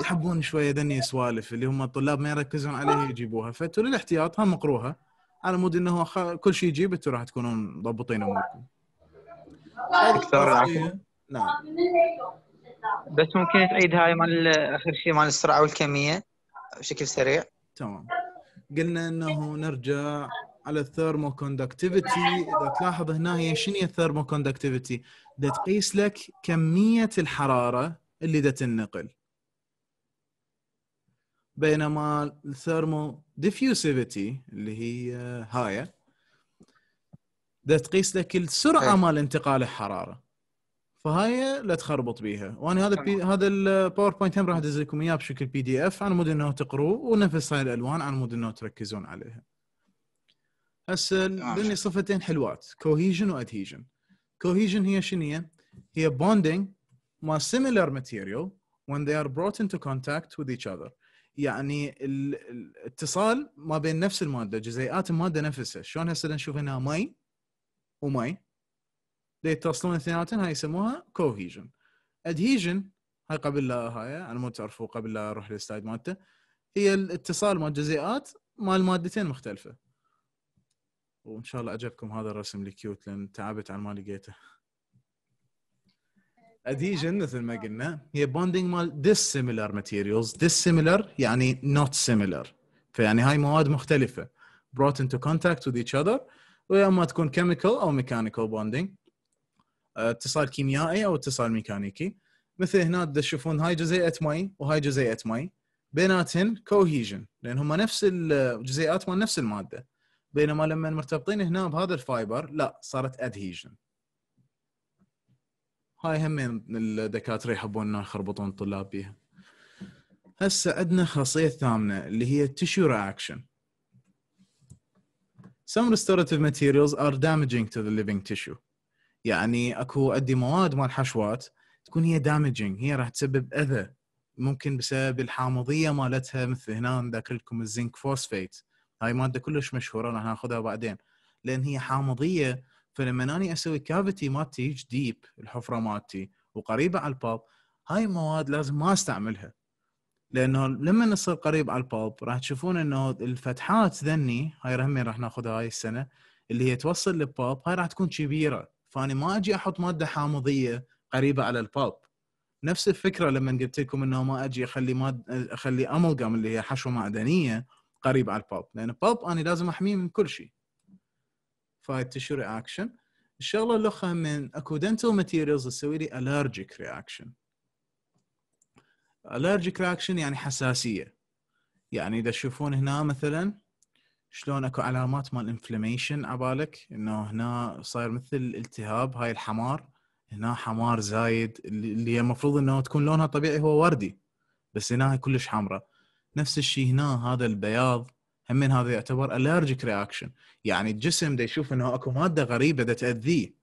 يحبون شويه ذني سوالف اللي هم الطلاب ما يركزون عليها يجيبوها فتولي الاحتياط هم اقروها على مود انه خ... كل شيء يجيب انتم راح تكونون مضبطين اموركم. دكتور إيه، نعم. بس ممكن تعيد هاي مال اخر شيء مال السرعه والكميه بشكل سريع. تمام. قلنا انه نرجع على الثيرمو كوندكتيفيتي اذا تلاحظ هنا هي شنو هي الثيرمو كوندكتيفيتي؟ تقيس لك كميه الحراره اللي دا تنقل. بينما الثيرمو ديفيوسيفيتي اللي هي هاي ده تقيس لك السرعه إيه. مال انتقال الحراره فهاي لا تخربط بيها وانا هذا بي... هذا الباوربوينت هم راح ادز لكم اياه بشكل بي دي اف على مود انه تقروه ونفس هاي الالوان على مود انه تركزون عليها هسه آه. لاني صفتين حلوات كوهيجن وادهيجن كوهيجن هي شنو هي بوندينج مع سيميلر ماتيريال when they are brought into contact with each other يعني الاتصال ما بين نفس الماده جزيئات الماده نفسها شلون هسه نشوف هنا مي ومي يتصلون اثنيناتهم هاي يسموها كوهيجن ادهيجن هاي قبل لا هاي على مود تعرفوا قبل لا اروح للسلايد مالته هي الاتصال مال جزيئات مال مادتين مختلفه وان شاء الله عجبكم هذا الرسم الكيوت لان تعبت على ما لقيته اديجن آه. مثل ما قلنا هي بوندنج مال dissimilar materials dissimilar يعني not similar فيعني هاي مواد مختلفه brought into contact with each other ويا اما تكون chemical او mechanical bonding آه، اتصال كيميائي او اتصال ميكانيكي مثل هنا تشوفون هاي جزيئه مي وهاي جزيئه مي بيناتهن كوهيجن لان هم نفس الجزيئات مال نفس الماده بينما لما مرتبطين هنا بهذا الفايبر لا صارت ادهيجن هاي هم الدكاتره يحبون يخربطون الطلاب بيها هسه عندنا خاصيه ثامنه اللي هي tissue رياكشن some restorative materials are damaging to the living tissue يعني اكو عندي مواد مال حشوات تكون هي damaging هي راح تسبب اذى ممكن بسبب الحامضيه مالتها مثل هنا نذكر لكم الزنك فوسفيت هاي ماده كلش مشهوره راح ناخذها بعدين لان هي حامضيه فلما اني اسوي كافيتي مالتي ديب الحفره مالتي وقريبه على الباب هاي المواد لازم ما استعملها لانه لما نصير قريب على البالب راح تشوفون انه الفتحات ذني هاي رهمي راح ناخذها هاي السنه اللي هي توصل للبالب هاي راح تكون كبيره فاني ما اجي احط ماده حامضيه قريبه على البالب نفس الفكره لما قلت لكم انه ما اجي اخلي ماد اخلي امالجام اللي هي حشوه معدنيه قريب على البالب لان البالب انا لازم احميه من كل شيء فايت تشو رياكشن الشغله الاخرى من اكو دنتال ماتيريالز تسوي لي الرجيك رياكشن الرجيك رياكشن يعني حساسيه يعني اذا تشوفون هنا مثلا شلون اكو علامات مال انفلاميشن عبالك انه هنا صاير مثل التهاب هاي الحمار هنا حمار زايد اللي المفروض انه تكون لونها طبيعي هو وردي بس هنا كلش حمراء نفس الشيء هنا هذا البياض همين هذا يعتبر الرجيك رياكشن يعني الجسم دا يشوف انه اكو ماده غريبه دا تاذيه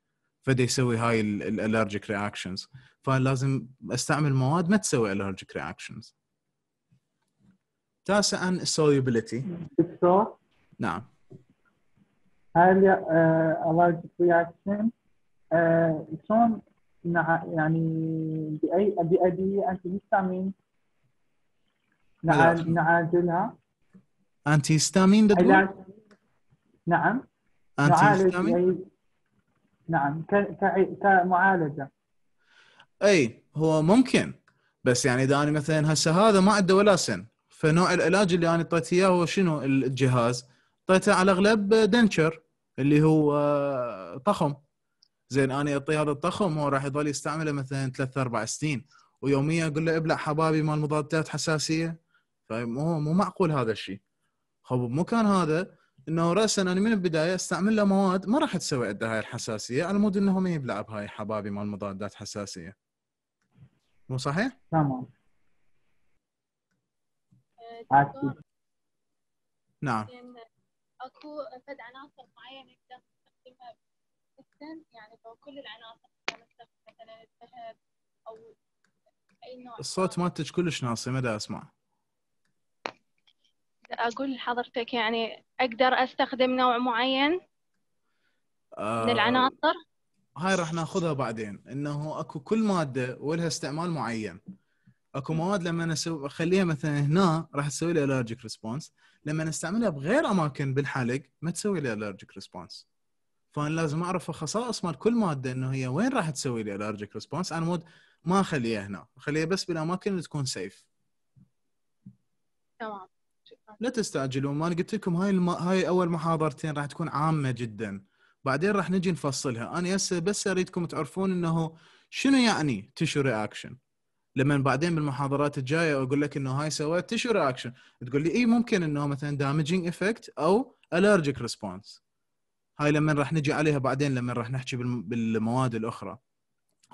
فدا يسوي هاي الالرجيك رياكشنز فلازم استعمل مواد ما تسوي الرجيك رياكشنز تاسعا السوليوبيليتي نعم هل الرجيك رياكشن شلون يعني باي باي انت مستعمل نعالجها انتي هيستامين نعم انتي نعم كمعالجه اي هو ممكن بس يعني اذا انا مثلا هسه هذا ما عنده ولا سن فنوع العلاج اللي انا اعطيته اياه هو شنو الجهاز؟ اعطيته على الاغلب دنشر اللي هو آه، طخم زين انا اعطيه هذا الطخم هو راح يظل يستعمله مثلا ثلاث اربع سنين ويوميا اقول له ابلع حبابي مال مضادات حساسيه فمو مو معقول هذا الشيء خب كان هذا انه راسا انا من البدايه استعمل له مواد ما راح تسوي عنده هاي الحساسيه على مود انه ما يبلع بهاي حبابي مال مضادات حساسيه مو صحيح؟ تمام آه، نعم اكو فد عناصر معينه نقدر نستخدمها يعني لو كل العناصر مثلا الذهب او اي نوع الصوت مالتك كلش ناصي ما اسمع أقول لحضرتك يعني أقدر أستخدم نوع معين من آه، العناصر؟ هاي راح ناخذها بعدين انه اكو كل ماده ولها استعمال معين اكو مواد لما اخليها مثلا هنا راح تسوي لي الرجيك ريسبونس لما نستعملها بغير اماكن بالحلق ما تسوي لي الرجيك ريسبونس فانا لازم اعرف الخصائص مال كل ماده انه هي وين راح تسوي لي الرجيك ريسبونس انا مود ما اخليها هنا اخليها بس بالاماكن اللي تكون سيف تمام لا تستعجلون ما انا قلت لكم هاي الم... هاي اول محاضرتين راح تكون عامه جدا بعدين راح نجي نفصلها انا هسه بس اريدكم تعرفون انه شنو يعني تشو رياكشن لما بعدين بالمحاضرات الجايه اقول لك انه هاي سويت تشو رياكشن تقول لي اي ممكن انه مثلا دامجنج افكت او الرجيك ريسبونس هاي لما راح نجي عليها بعدين لما راح نحكي بالمواد الاخرى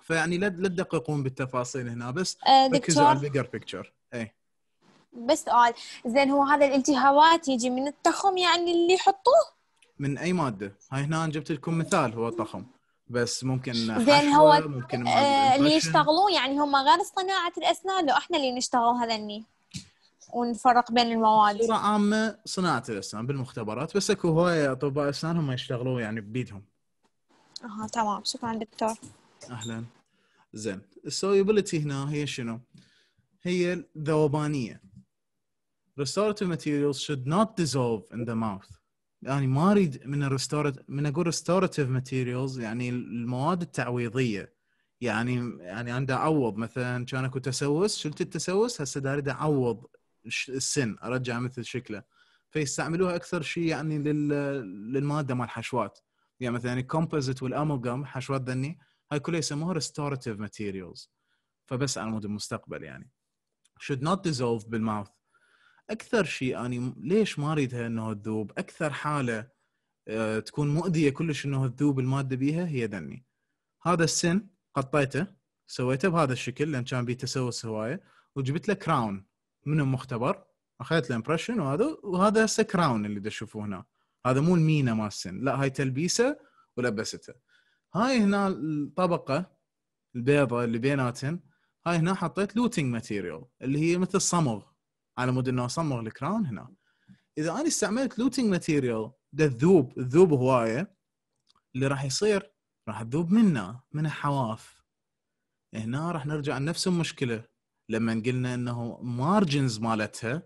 فيعني لا لا تدققون بالتفاصيل هنا بس آه، ركزوا على البيجر بيكتشر اي بس سؤال زين هو هذا الالتهابات يجي من التخم يعني اللي يحطوه من اي ماده هاي هنا جبت لكم مثال هو الطخم بس ممكن زين هو ممكن آه اللي يشتغلوه يعني هم غير صناعه الاسنان لو احنا اللي نشتغل هذني ونفرق بين المواد بصوره عامه صناعه الاسنان بالمختبرات بس اكو هوايه اطباء اسنان هم يشتغلوا يعني بايدهم اها تمام شكرا دكتور اهلا زين السويبلتي هنا هي شنو؟ هي الذوبانيه restorative materials should not dissolve in the mouth يعني ما اريد من الريستورت من اقول ريستوراتيف ماتيريالز يعني المواد التعويضيه يعني يعني انا اعوض مثلا كان اكو تسوس شلت التسوس هسه اريد اعوض السن ارجع مثل شكله فيستعملوها اكثر شيء يعني لل للماده مال حشوات يعني مثلا الكومبوزيت يعني والامالجم حشوات ذني هاي كلها يسموها ريستوراتيف ماتيريالز فبس على مود المستقبل يعني should not dissolve بالماوث اكثر شيء اني ليش ما اريدها انه تذوب اكثر حاله آه، تكون مؤذيه كلش انه تذوب الماده بيها هي دني هذا السن قطيته سويته بهذا الشكل لان كان بيه تسوس هوايه وجبت له كراون من المختبر اخذت له امبرشن وهذا وهذا هسه كراون اللي تشوفوه هنا هذا مو المينا مال السن لا هاي تلبيسه ولبسته هاي هنا الطبقه البيضة اللي بيناتهم هاي هنا حطيت لوتينج ماتيريال اللي هي مثل صمغ على مود انه اصمغ الكراون هنا اذا انا استعملت لوتنج ماتيريال تذوب تذوب هوايه اللي راح يصير راح تذوب منا من الحواف هنا راح نرجع لنفس المشكله لما قلنا انه مارجنز مالتها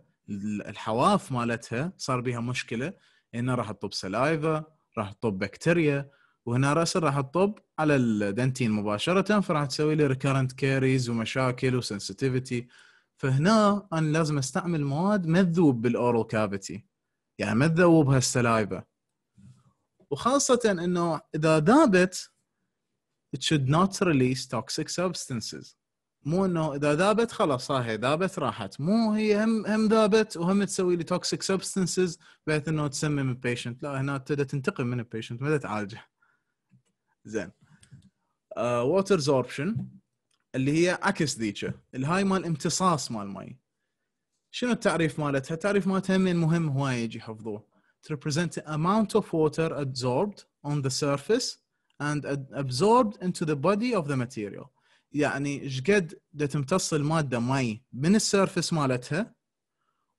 الحواف مالتها صار بيها مشكله هنا راح تطب سلايفا راح تطب بكتيريا وهنا راس راح تطب على الدنتين مباشره فراح تسوي لي ريكارنت كاريز ومشاكل وسنسيتيفيتي فهنا انا لازم استعمل مواد مذوب بالاورال كافيتي يعني ما تذوب هالسلايفه وخاصه انه اذا ذابت it should not release toxic substances مو انه اذا ذابت خلاص هاي آه، ذابت راحت مو هي هم هم ذابت وهم تسوي لي توكسيك سبستنسز بحيث انه تسمم البيشنت لا هنا تبدا تنتقم من البيشنت ما تعالجه زين ووتر uh, زوربشن اللي هي عكس ذيك الهاي مال امتصاص مال المي شنو التعريف مالتها؟ التعريف مالتها من مهم هواي يجي يحفظوه to represent the amount of water absorbed on the surface and absorbed into the body of the material يعني ايش قد تمتص المادة مي من السيرفس مالتها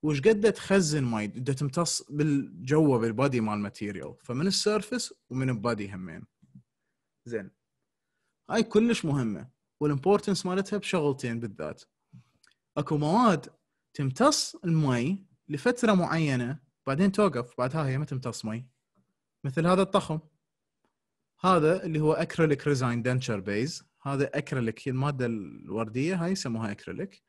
وايش قد تخزن مي تمتص بالجوه بالبادي مال الماتيريال فمن السيرفس ومن البادي همين زين هاي كلش مهمه والامبورتنس مالتها بشغلتين بالذات اكو مواد تمتص المي لفتره معينه بعدين توقف بعدها هي ما تمتص مي مثل هذا الطخم هذا اللي هو اكريليك ريزاين دنتشر بيز هذا اكريليك الماده الورديه هاي يسموها اكريليك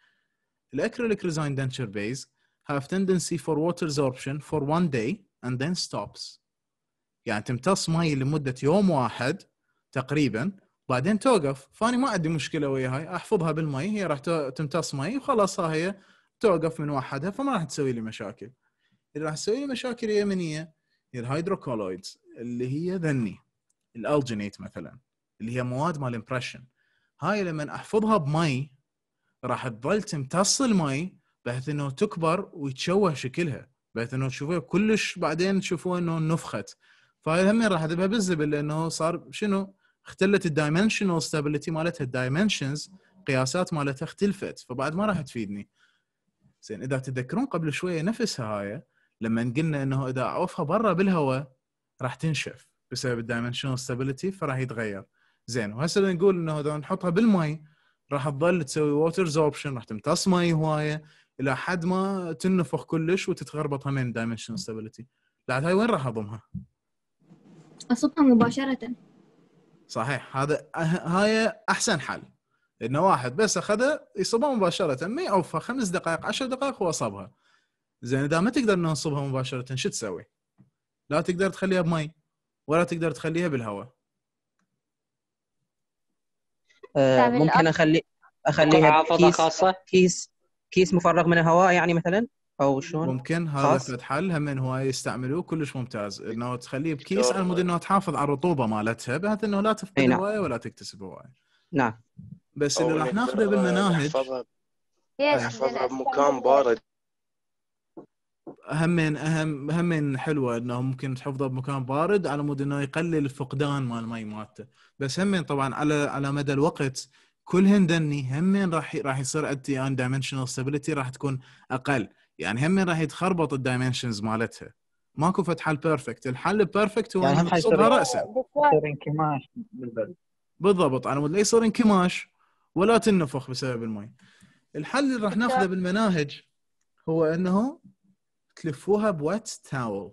الاكريليك ريزاين دنتشر بيز have tendency for water absorption for one day and then stops يعني تمتص مي لمده يوم واحد تقريبا بعدين توقف فاني ما عندي مشكله هاي احفظها بالمي هي راح تمتص مي وخلاص هي توقف من وحدها فما راح تسوي لي مشاكل اللي راح تسوي لي مشاكل يمنيه هي الهيدروكولويدز اللي هي ذني الالجينيت مثلا اللي هي مواد مال امبريشن هاي لما احفظها بمي راح تظل تمتص المي بحيث انه تكبر ويتشوه شكلها بحيث انه تشوفوها كلش بعدين تشوفوها انه نفخت فهاي هم راح اذبها بالزبل لانه صار شنو اختلت الدايمنشنال ستابيليتي مالتها الدايمنشنز قياسات مالتها اختلفت فبعد ما راح تفيدني زين اذا تتذكرون قبل شويه نفسها هاي لما قلنا انه اذا اعوفها برا بالهواء راح تنشف بسبب الدايمنشنال ستابيليتي فراح يتغير زين وهسه نقول انه اذا نحطها بالماي راح تظل تسوي ووتر زوبشن راح تمتص ماي هوايه الى حد ما تنفخ كلش وتتغربط همين دايمنشنال ستابيليتي بعد هاي وين راح اضمها؟ اصبها مباشره صحيح هذا أه، هاي احسن حل انه واحد بس اخذها يصبها مباشره ما يعوفها خمس دقائق عشر دقائق واصبها زين اذا ما تقدر نصبها مباشره شو تسوي؟ لا تقدر تخليها بمي ولا تقدر تخليها بالهواء آه يعني ممكن اخلي اخليها بكيس خاصه كيس كيس مفرغ من الهواء يعني مثلا او شلون ممكن هذا فد حل هم هواي يستعملوه كلش ممتاز انه تخليه بكيس على مود انه تحافظ على الرطوبه مالتها بحيث انه لا تفقد هوايه نعم. ولا تكتسب هوايه نعم بس اللي راح ناخذه بالمناهج يحفظها بمكان بارد همين اهم همين حلوه انه ممكن تحفظه بمكان بارد على مود انه يقلل الفقدان مال المي مالته بس همين طبعا على على مدى الوقت كلهن دني همين راح راح يصير انت ان دايمنشنال ستابيليتي راح تكون اقل يعني هم راح يتخربط الدايمنشنز مالتها ماكو فتح حل بيرفكت الحل البيرفكت هو يعني يصيبها راسا يصير انكماش بالضبط انا ولا يصير انكماش ولا تنفخ بسبب المي الحل اللي راح ناخذه بالمناهج هو انه تلفوها بوات تاول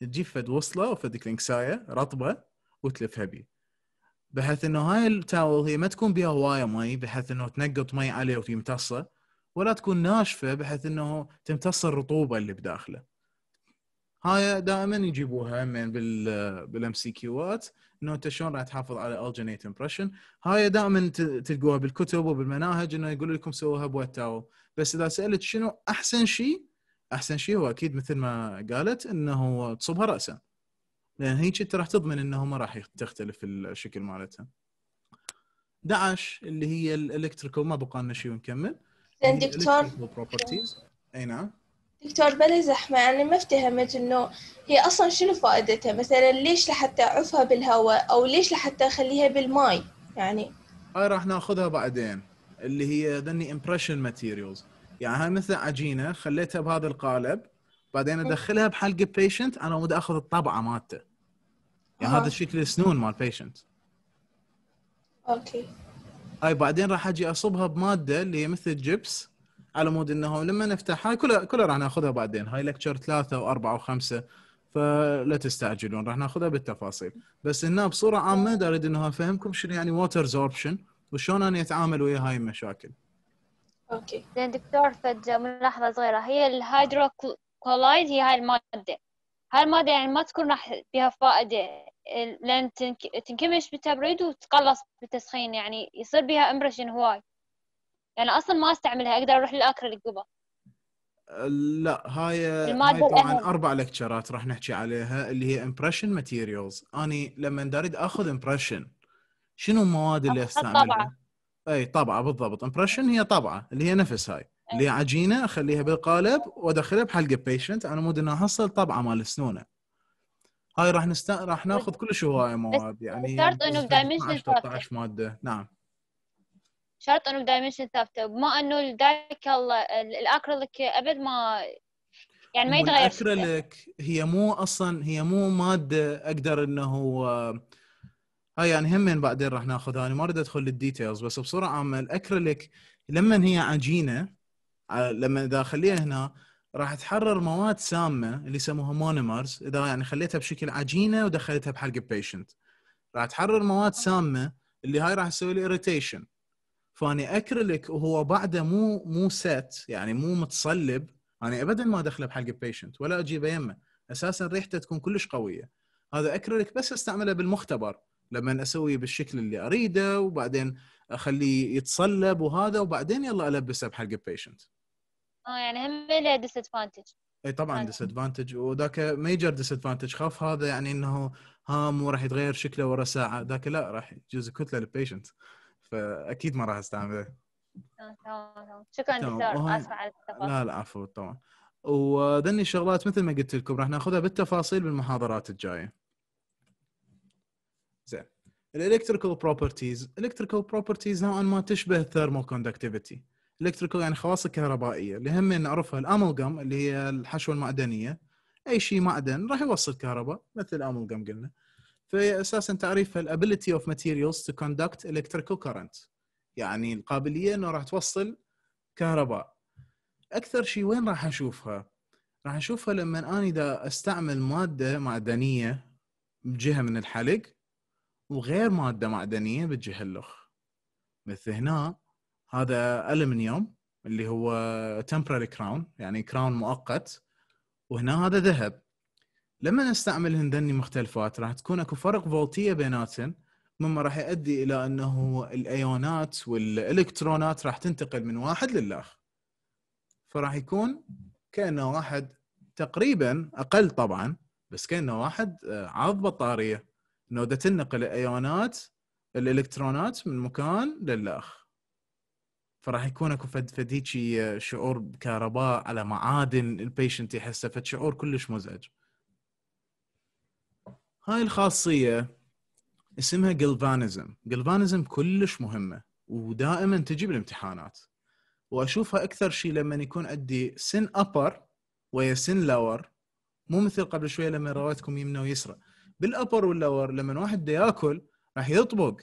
تجيب فد وصله وفد كلينكسايه رطبه وتلفها بيه بحيث انه هاي التاول هي ما تكون بيها هوايه مي بحيث انه تنقط مي عليه وتمتصه ولا تكون ناشفه بحيث انه تمتص الرطوبه اللي بداخله هاي دائما يجيبوها من بال بالام سي كيوات انه انت شلون راح تحافظ على الجينيت امبرشن هاي دائما تلقوها بالكتب وبالمناهج انه يقول لكم سووها بويت تاول بس اذا سالت شنو احسن شيء احسن شيء هو اكيد مثل ما قالت انه تصبها راسا لان هيك انت راح تضمن انه ما راح تختلف الشكل مالتها 11 اللي هي الالكتريكال ما بقى لنا شيء ونكمل دكتور اي نعم دكتور بلا زحمة يعني ما افتهمت انه هي اصلا شنو فائدتها مثلا ليش لحتى اعفها بالهواء او ليش لحتى اخليها بالماي يعني هاي راح ناخذها بعدين اللي هي ذني امبريشن ماتيريالز يعني هاي مثل عجينه خليتها بهذا القالب بعدين ادخلها بحلق البيشنت انا ودي اخذ الطبعه مالته يعني آه. هذا شكل السنون مال بيشنت اوكي اي بعدين راح اجي اصبها بماده اللي هي مثل الجبس على مود انه لما نفتحها كلها كلها راح ناخذها بعدين هاي لكتشر ثلاثه واربعه وخمسه فلا تستعجلون راح ناخذها بالتفاصيل بس هنا بصوره عامه اريد انه افهمكم شنو يعني ووتر زوربشن وشلون انا اتعامل ويا هاي المشاكل اوكي زين دكتور فد ملاحظه صغيره هي الهيدروكولايد هي هاي الماده هاي الماده يعني ما تكون راح فيها فائده لان تنكمش بالتبريد وتقلص بالتسخين يعني يصير بها امبرشن هواي يعني اصلا ما استعملها اقدر اروح للاكريليك قبل لا هاي, هاي طبعا اربع لكتشرات راح نحكي عليها اللي هي امبرشن ماتيريالز اني لما اريد اخذ امبرشن شنو المواد اللي استعملها؟ طبعة اي طبعه بالضبط امبرشن هي طبعه اللي هي نفس هاي اللي هي عجينه اخليها بالقالب وادخلها بحلقه بيشنت على مود انه احصل طبعه مال سنونه هاي راح نست... راح ناخذ كلش هوايه مواد يعني شرط انه بدايمنشن ثابته 13 ماده نعم شرط انه بدايمنشن ثابته بما انه الدايك الاكريليك ابد ما يعني ما يتغير الاكريليك هي مو اصلا هي مو ماده اقدر انه هاي يعني هم بعدين راح ناخذها انا ما اريد ادخل للديتيلز بس بصوره عامه الاكريليك لما هي عجينه آه، لما اذا اخليها هنا راح تحرر مواد سامه اللي يسموها مونيمرز اذا يعني خليتها بشكل عجينه ودخلتها بحلق البيشنت راح تحرر مواد سامه اللي هاي راح تسوي لي اريتيشن فاني اكريليك وهو بعده مو مو سيت يعني مو متصلب انا يعني ابدا ما ادخله بحلق البيشنت ولا اجيبه يمه اساسا ريحته تكون كلش قويه هذا اكريليك بس استعمله بالمختبر لما اسويه بالشكل اللي اريده وبعدين اخليه يتصلب وهذا وبعدين يلا البسه بحلق البيشنت اه يعني هم لها ديس اي طبعا ديس ادفانتج وذاك ميجر ديس ادفانتج خاف هذا يعني انه ها مو راح يتغير شكله ورا ساعه ذاك لا راح يجوز كتله للبيشنت فاكيد ما راح استعمله آه، تمام شكرا دكتور اسف على التفاصيل لا لا عفوا طبعا وذني الشغلات مثل ما قلت لكم راح ناخذها بالتفاصيل بالمحاضرات الجايه زين الالكتريكال بروبرتيز الالكتريكال بروبرتيز نوعا ما تشبه الثيرمال كوندكتيفيتي الكتريكال يعني خواص الكهربائيه اللي هم نعرفها الاملغم اللي هي الحشوه المعدنيه اي شيء معدن راح يوصل كهرباء مثل الاملغم قلنا فهي اساسا تعريفها الابيليتي اوف ماتيريالز تو كوندكت الكتريكال كرنت يعني القابليه انه راح توصل كهرباء اكثر شيء وين راح اشوفها؟ راح اشوفها لما انا اذا استعمل ماده معدنيه بجهه من الحلق وغير ماده معدنيه بالجهه الاخرى مثل هنا هذا المنيوم اللي هو تمبراري كراون يعني كراون مؤقت وهنا هذا ذهب لما نستعمل ذني مختلفات راح تكون اكو فرق فولتيه بيناتهم مما راح يؤدي الى انه الايونات والالكترونات راح تنتقل من واحد للاخر فراح يكون كانه واحد تقريبا اقل طبعا بس كانه واحد آه، عرض بطاريه انه تنقل الايونات الالكترونات من مكان للاخر فراح يكون اكو فد فديشي آه، شعور بكهرباء على معادن البيشنت يحسه فشعور كلش مزعج هاي الخاصيه اسمها جلفانيزم جلفانيزم كلش مهمه ودائما تجي بالامتحانات واشوفها اكثر شيء لما يكون عندي سن ابر ويا سن لور مو مثل قبل شويه لما رويتكم يمنى ويسرى بالابر واللور لما واحد دا ياكل راح يطبق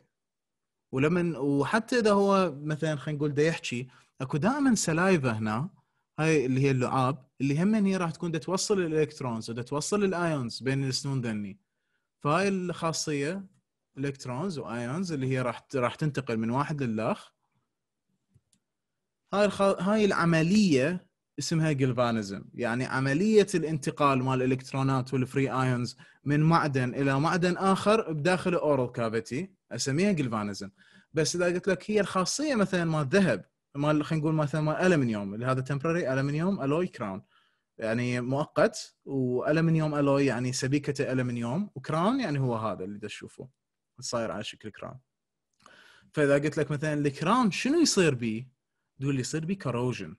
ولما وحتى اذا هو مثلا خلينا نقول دا يحكي اكو دائما سلايفا هنا هاي اللي هي اللعاب اللي هم هي راح تكون دا توصل الالكترونز ودا توصل الايونز بين السنون ذني فهاي الخاصيه الكترونز وايونز اللي هي راح راح تنتقل من واحد للاخ هاي الخ... هاي العمليه اسمها جلفانزم يعني عمليه الانتقال مال الالكترونات والفري ايونز من معدن الى معدن اخر بداخل اورال كافيتي اسميها جلفانزم بس اذا قلت لك هي الخاصيه مثلا مال الذهب مال خلينا نقول مثلا مال المنيوم اللي هذا تمبرري المنيوم الوي كراون يعني مؤقت والمنيوم الوي يعني سبيكه المنيوم وكراون يعني هو هذا اللي تشوفه صاير على شكل كراون فاذا قلت لك مثلا الكراون شنو يصير بيه؟ تقول لي يصير بيه كروجن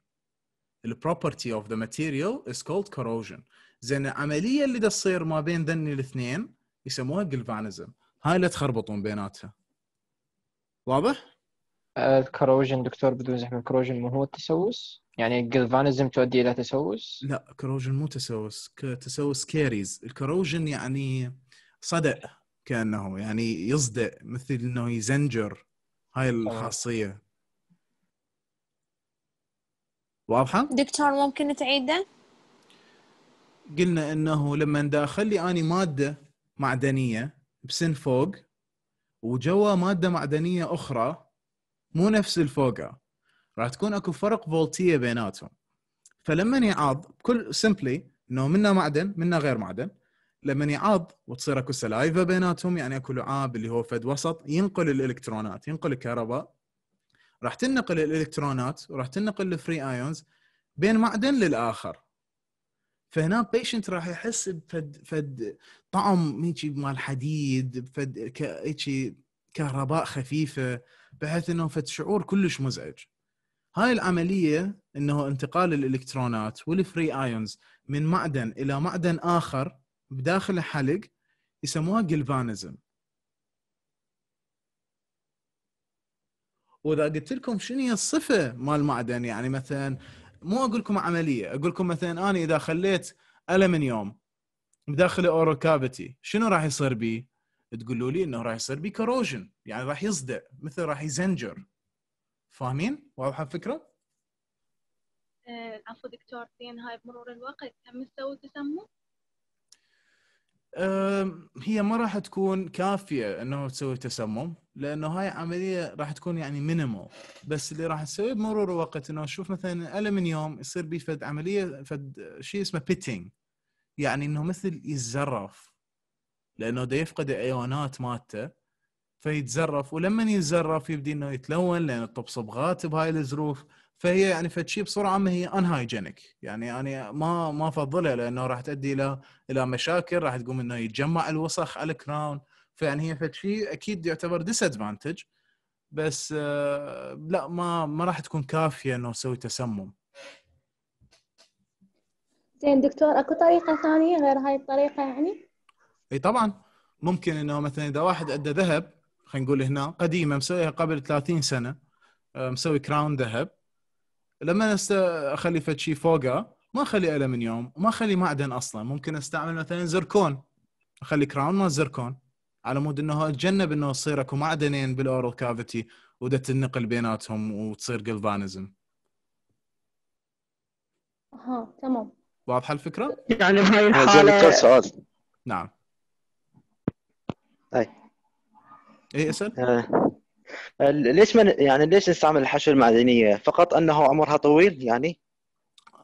البروبرتي اوف ذا ماتيريال از كولد كروجن زين العمليه اللي تصير ما بين ذني الاثنين يسموها جلفانزم هاي لا تخربطون بيناتها واضح؟ الكروجن آه، دكتور بدون زحمه الكروجن مو هو التسوس؟ يعني الجلفانزم تؤدي الى تسوس؟ لا كروجن مو تسوس تسوس كيريز الكروجن يعني صدأ كانه يعني يصدأ مثل انه يزنجر هاي آه. الخاصيه واضحه؟ دكتور ممكن تعيده؟ قلنا انه لما داخل لي اني ماده معدنيه بسن فوق وجوا ماده معدنيه اخرى مو نفس الفوقه راح تكون اكو فرق فولتيه بيناتهم فلما يعض بكل سمبلي انه منا معدن منا غير معدن لما يعض وتصير اكو سلايفا بيناتهم يعني اكو لعاب اللي هو فد وسط ينقل الالكترونات ينقل الكهرباء راح تنقل الالكترونات وراح تنقل الفري ايونز بين معدن للاخر فهنا البيشنت راح يحس بفد فد طعم هيجي مال حديد بفد هيجي كهرباء خفيفه بحيث انه فد شعور كلش مزعج هاي العمليه انه انتقال الالكترونات والفري ايونز من معدن الى معدن اخر بداخل حلق يسموها جلفانزم واذا قلت لكم شنو هي الصفه مال المعدن يعني مثلا مو اقول لكم عمليه اقول لكم مثلا انا اذا خليت المنيوم بداخل اورو كابتي شنو راح يصير بي؟ تقولوا لي انه راح يصير بي كروجن يعني راح يصدع مثل راح يزنجر فاهمين؟ واضحه الفكره؟ إيه، عفوا دكتور زين هاي بمرور الوقت تم تسوي تسمم؟ هي ما راح تكون كافيه انه تسوي تسمم لانه هاي عمليه راح تكون يعني مينيمال بس اللي راح تسويه بمرور الوقت انه شوف مثلا الالمنيوم يصير به فد عمليه فد شيء اسمه بيتنج يعني انه مثل يتزرف لانه ده يفقد الايونات مالته فيتزرف ولما يتزرف يبدي انه يتلون لان صبغات بهاي الظروف فهي يعني فتشي بسرعه ما هي انهايجينيك يعني انا ما ما افضلها لانه راح تؤدي الى الى مشاكل راح تقوم انه يتجمع الوسخ على الكراون فيعني هي فتشي اكيد يعتبر ديس ادفانتج بس آه، لا ما ما راح تكون كافيه انه تسوي تسمم زين دكتور اكو طريقه ثانيه غير هاي الطريقه يعني؟ اي طبعا ممكن انه مثلا اذا واحد ادى ذهب خلينا نقول هنا قديمه مسويها قبل 30 سنه آه، مسوي كراون ذهب لما أست... اخلي فد شيء فوقه ما اخلي الومنيوم وما اخلي معدن اصلا ممكن استعمل مثلا زركون اخلي كراون مال زركون على مود انه اتجنب انه يصير اكو معدنين بالاورال كافيتي ودا تنقل بيناتهم وتصير جلفانزم اها تمام واضحه الفكره؟ يعني بهاي الحاله نعم اي اي اسال؟ آه. ليش من يعني ليش نستعمل الحشوه المعدنيه فقط انه عمرها طويل يعني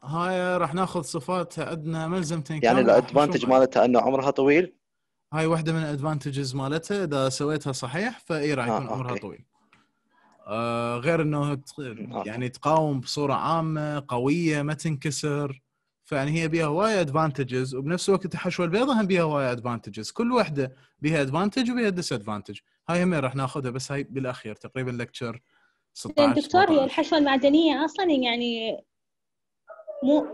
هاي راح ناخذ صفاتها ادنى ملزمتين يعني الادفانتج مالتها انه عمرها طويل هاي واحده من الادفانتجز مالتها اذا سويتها صحيح فاي راح آه، يكون آه، عمرها أوكي. طويل آه غير انه آه. يعني تقاوم بصوره عامه قويه ما تنكسر فيعني هي بيها هوايه ادفانتجز وبنفس الوقت الحشوه البيضاء هم بيها هوايه ادفانتجز كل وحده بيها ادفانتج وبيها ديس ادفانتج هاي هم راح ناخذها بس هاي بالاخير تقريبا لكتشر 16 دكتور هي الحشوه المعدنيه اصلا يعني مو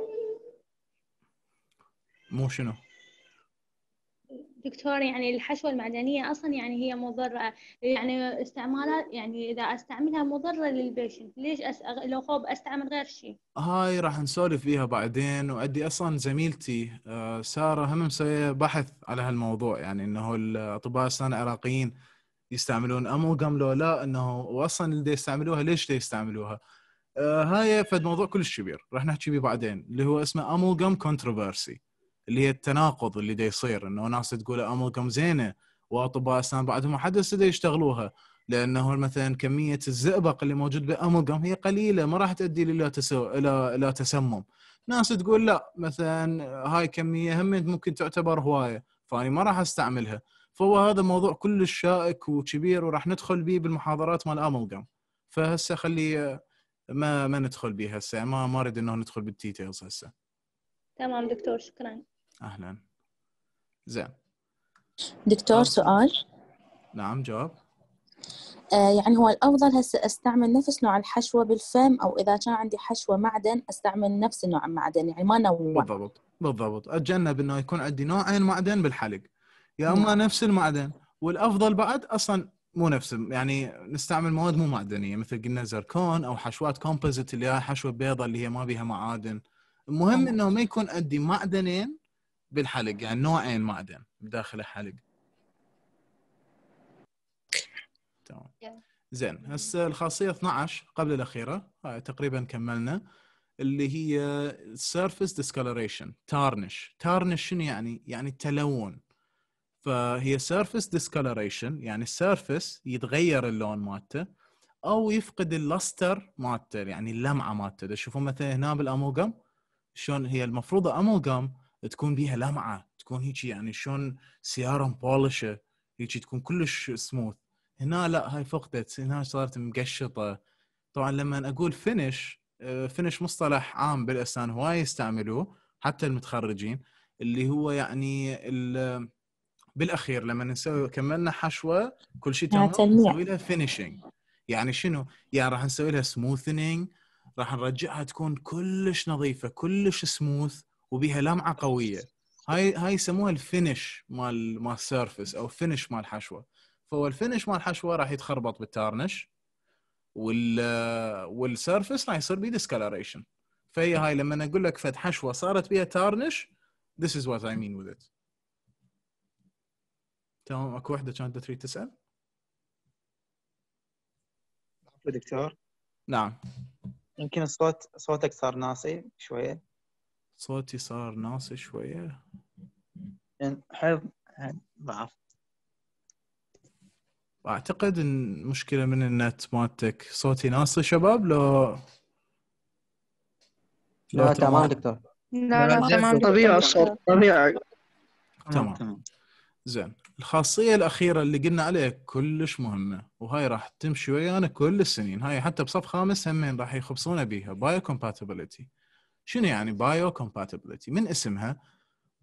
مو شنو؟ دكتور يعني الحشوة المعدنية أصلا يعني هي مضرة يعني استعمالها يعني إذا أستعملها مضرة للبيشنت ليش أسأغ... لو خوب أستعمل غير شيء هاي راح نسولف فيها بعدين وأدي أصلا زميلتي آه، سارة هم مسوية بحث على هالموضوع يعني إنه الأطباء الأسنان العراقيين يستعملون أمو لو لا إنه وأصلا اللي يستعملوها ليش دي يستعملوها آه، هاي فد موضوع كلش كبير راح نحكي به بعدين اللي هو اسمه أمو قام كونتروفيرسي اللي هي التناقض اللي دا يصير انه ناس تقول امركم زينه واطباء اسنان بعدهم حد هسه يشتغلوها لانه مثلا كميه الزئبق اللي موجود بالاملقم هي قليله ما راح تؤدي الى الى الى تسمم ناس تقول لا مثلا هاي كميه هم ممكن تعتبر هوايه فاني ما راح استعملها فهو هذا موضوع كلش شائك وكبير وراح ندخل به بالمحاضرات مال املقم فهسه خلي ما ما ندخل به هسه ما ما اريد انه ندخل بالديتيلز هسه تمام دكتور شكرا اهلا زين دكتور آه. سؤال نعم جواب آه، يعني هو الافضل هسه استعمل نفس نوع الحشوه بالفم او اذا كان عندي حشوه معدن استعمل نفس النوع معدن يعني ما نوع بالضبط بالضبط اتجنب انه يكون عندي نوعين معدن بالحلق يا نعم. اما نفس المعدن والافضل بعد اصلا مو نفس يعني نستعمل مواد مو معدنيه مثل قلنا زركون او حشوات كومبوزيت اللي هي حشوه بيضاء اللي هي ما بيها معادن المهم نعم. انه ما يكون عندي معدنين بالحلق يعني نوعين معدن بداخله حلق تمام زين هسه الخاصيه 12 قبل الاخيره هاي تقريبا كملنا اللي هي سيرفيس ديسكلريشن تارنش تارنش شنو يعني يعني التلون فهي سيرفيس ديسكلريشن يعني السيرفيس يتغير اللون مالته او يفقد اللستر مالته يعني اللمعه مالته تشوفون مثلا هنا بالاموغام شلون هي المفروض اموغام تكون بيها لمعه تكون هيك يعني شلون سياره مبولشه هيك تكون كلش سموث هنا لا هاي فقدت هنا صارت مقشطه طبعا لما اقول فينش فينش آه، مصطلح عام بالاسنان هواي يستعملوه حتى المتخرجين اللي هو يعني بالاخير لما نسوي كملنا حشوه كل شيء آه، تمام نسوي لها فينشينج يعني شنو؟ يعني راح نسوي لها سموثنينج راح نرجعها تكون كلش نظيفه كلش سموث وبيها لمعه قويه هاي هاي يسموها الفينش مال مال سيرفس او فينش مال حشوه فهو الفينش مال حشوه راح يتخربط بالتارنش وال والسيرفس راح يصير بيه ديسكالريشن فهي هاي لما اقول لك فد حشوه صارت بيها تارنش this is what I mean with it تمام اكو وحده كانت تريد تسال دكتور نعم يمكن الصوت صوتك صار ناصي شويه صوتي صار ناصي شوية يعني حلو ضعف اعتقد ان مشكله من النت مالتك صوتي ناصي شباب لو لا, تمام دكتور لا لا تمام طبيعي الصوت طبيعي تمام تمام زين الخاصية الأخيرة اللي قلنا عليها كلش مهمة وهاي راح تمشي ويانا كل السنين هاي حتى بصف خامس همين راح يخبصونا بيها بايو كومباتيبلتي شنو يعني بايو كومباتيبلتي من اسمها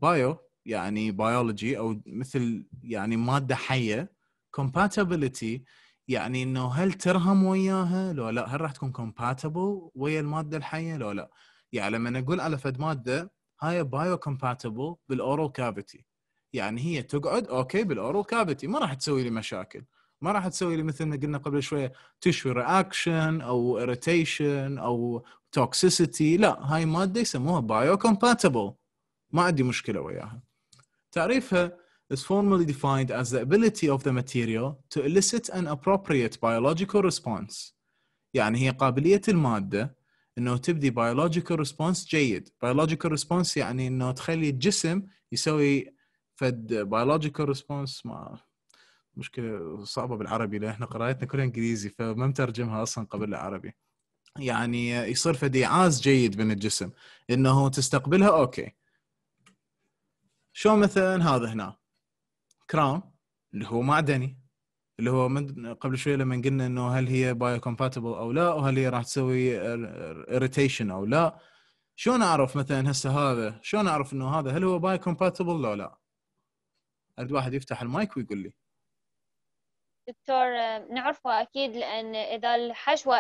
بايو يعني بيولوجي او مثل يعني ماده حيه كومباتيبلتي يعني انه هل ترهم وياها لو لا هل راح تكون كومباتبل ويا الماده الحيه لو لا يعني لما نقول على فد ماده هاي بايو كومباتبل بالاورال كافيتي يعني هي تقعد اوكي بالاورال كافيتي ما راح تسوي لي مشاكل ما راح تسوي لي مثل ما قلنا قبل شويه تشوي رياكشن او اريتيشن او توكسيسيتي لا هاي ماده يسموها بايو كومباتبل ما عندي مشكله وياها تعريفها is formally defined as the ability of the material to elicit an appropriate biological response يعني هي قابليه الماده انه تبدي biological response جيد biological response يعني انه تخلي الجسم يسوي فد biological response ما مشكله صعبه بالعربي لان احنا قرايتنا كلها انجليزي فما مترجمها اصلا قبل العربي يعني يصير فديعاز جيد من الجسم انه تستقبلها اوكي شو مثلا هذا هنا كراون اللي هو معدني اللي هو من قبل شوي لما قلنا انه هل هي بايو كومباتبل او لا وهل هي راح تسوي اريتيشن او لا شلون اعرف مثلا هسه هذا شلون اعرف انه هذا هل هو بايو كومباتبل او لا اريد واحد يفتح المايك ويقول لي دكتور آه، نعرفه أكيد لأن إذا الحشوة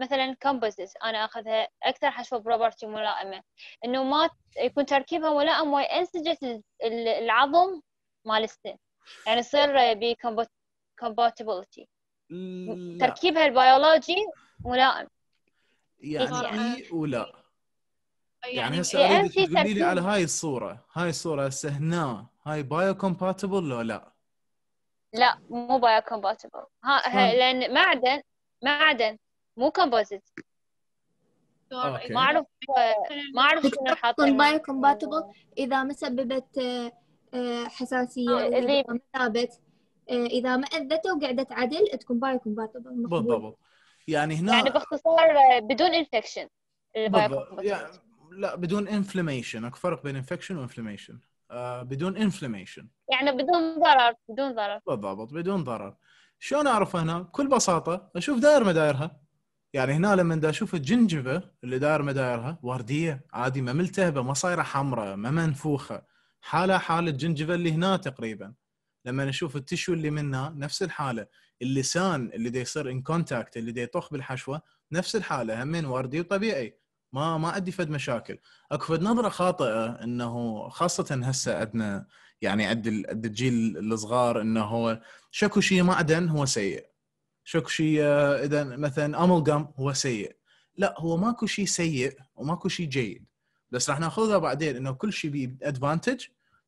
مثلا كومبوزيت أنا أخذها أكثر حشوة بروبرتي ملائمة إنه ما يكون تركيبها ملائم وينسجت العظم مال السن يعني يصير بكومباتيبلتي تركيبها البيولوجي ملائم يعني اي ولا أيوة. يعني هسه اريدك تقولي لي على هاي الصوره هاي الصوره هسه هنا هاي بايو كومباتبل ولا لا لا مو بايو كومباتبل ها لان معدن معدن مو كومبوزيت ما اعرف ما اعرف شنو حاطين بايو كومباتبل اذا ما سببت آه، حساسيه اذا ما ثابت آه، اذا ما اذته وقعدت عدل تكون بايو كومباتبل بالضبط يعني هنا يعني باختصار آه، بدون انفكشن يعني لا بدون انفلاميشن اكو فرق بين انفكشن وانفلاميشن آه، بدون انفلاميشن يعني بدون ضرر بدون ضرر بالضبط بدون ضرر شلون اعرف هنا بكل بساطه اشوف دائر مدايرها يعني هنا لما دا اشوف الجنجبه اللي داير مدايرها ورديه عادي ما ملتهبه ما صايره حمراء ما منفوخه حالها حال الجنجبه اللي هنا تقريبا لما نشوف التشو اللي منها نفس الحاله اللسان اللي دا يصير ان كونتاكت اللي دا يطخ بالحشوه نفس الحاله همين وردي وطبيعي ما ما عندي فد مشاكل اكو فد نظره خاطئه انه خاصه هسه عندنا يعني عند عند الجيل الصغار انه هو شكو شيء معدن هو سيء شكو شيء آه، اذا مثلا جام هو سيء لا هو ماكو شيء سيء وماكو شيء جيد بس راح ناخذها بعدين انه كل شيء بي ادفانتج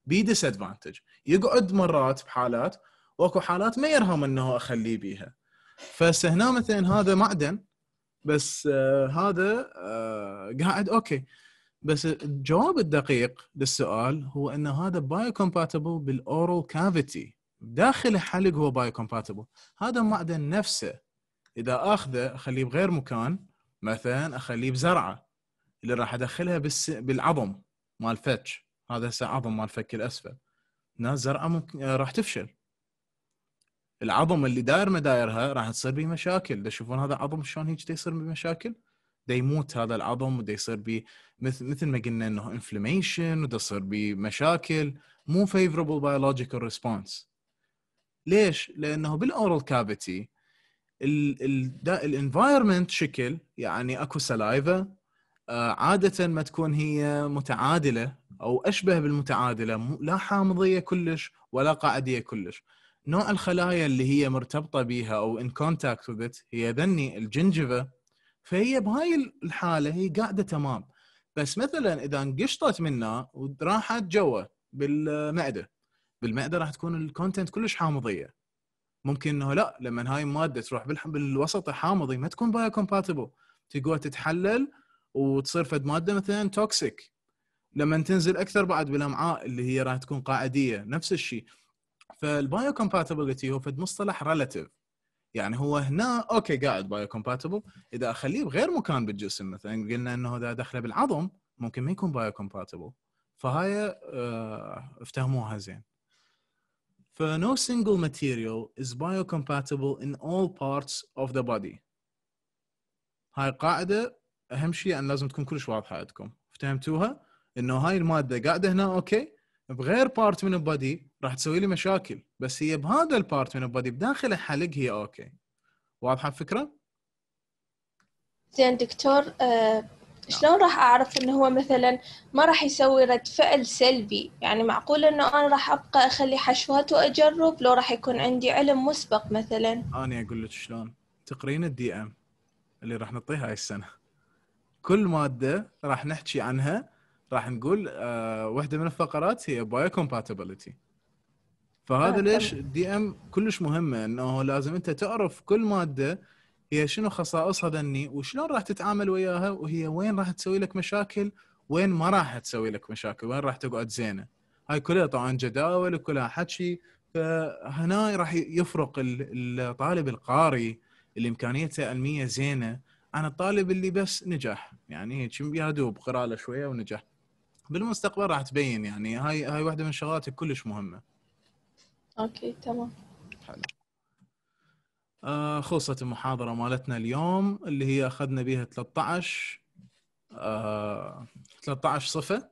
بي ديس ادفانتج يقعد مرات بحالات واكو حالات ما يرهم انه اخليه بيها فهسه هنا مثلا هذا معدن بس آه هذا آه قاعد اوكي بس الجواب الدقيق للسؤال هو ان هذا بايو كومباتبل بالاورال كافيتي داخل الحلق هو بايو كومباتبل هذا المعدن نفسه اذا اخذه اخليه بغير مكان مثلا اخليه بزرعه اللي راح ادخلها بالس... بالعظم مال فتش هذا هسه عظم مال فك الاسفل ناس زرعه ممكن آه، راح تفشل العظم اللي داير مدايرها راح تصير به مشاكل تشوفون هذا العظم شلون هيك يصير به مشاكل دا يموت هذا العظم ودا يصير به مثل مثل ما قلنا انه انفلاميشن ودا يصير به مشاكل مو فيفربل بايولوجيكال ريسبونس ليش؟ لانه بالاورال كافيتي الانفايرمنت شكل يعني اكو سلايفا آه، عاده ما تكون هي متعادله او اشبه بالمتعادله لا حامضيه كلش ولا قاعديه كلش نوع الخلايا اللي هي مرتبطه بها او ان كونتاكت وذ هي ذني الجنجفه فهي بهاي الحاله هي قاعده تمام بس مثلا اذا انقشطت منها وراحت جوا بالمعده بالمعده راح تكون الكونتنت كلش حامضيه ممكن انه لا لما هاي الماده تروح بالوسط الحامضي ما تكون بايو كومباتبل تقوى تتحلل وتصير فد ماده مثلا توكسيك لما تنزل اكثر بعد بالامعاء اللي هي راح تكون قاعديه نفس الشيء فالبايو كومباتبلتي هو فد مصطلح ريلاتيف يعني هو هنا اوكي قاعد بايو كومباتبل اذا اخليه بغير مكان بالجسم مثلا قلنا انه اذا دخله بالعظم ممكن ما يكون بايو كومباتبل فهاي آه، افتهموها زين فنو no single material is biocompatible in all parts of the body. هاي قاعدة أهم شيء أن لازم تكون كلش واضحة عندكم. افتهمتوها؟ إنه هاي المادة قاعدة هنا أوكي بغير بارت من البادي راح تسوي لي مشاكل بس هي بهذا البارت من البادي بداخله حلق هي اوكي واضحه الفكره؟ زين دكتور آه شلون راح اعرف انه هو مثلا ما راح يسوي رد فعل سلبي يعني معقول انه انا راح ابقى اخلي حشوات واجرب لو راح يكون عندي علم مسبق مثلا انا اقول لك شلون تقرين الدي ام اللي راح نعطيها هاي السنه كل ماده راح نحكي عنها راح نقول آه، واحده من الفقرات هي بايو كومباتيبلتي فهذا آه، ليش الدي ام كلش مهمه انه لازم انت تعرف كل ماده هي شنو خصائصها ذني وشلون راح تتعامل وياها وهي وين راح تسوي لك مشاكل وين ما راح تسوي لك مشاكل وين راح تقعد زينه هاي كلها طبعا جداول وكلها حكي فهنا راح يفرق الطالب القاري اللي امكانيته علميه زينه عن الطالب اللي بس نجح يعني يا دوب قراله شويه ونجح بالمستقبل راح تبين يعني هاي هاي واحده من شغلاتك كلش مهمه اوكي تمام حلو آه خلصت المحاضره مالتنا اليوم اللي هي اخذنا بيها 13 آه 13 صفه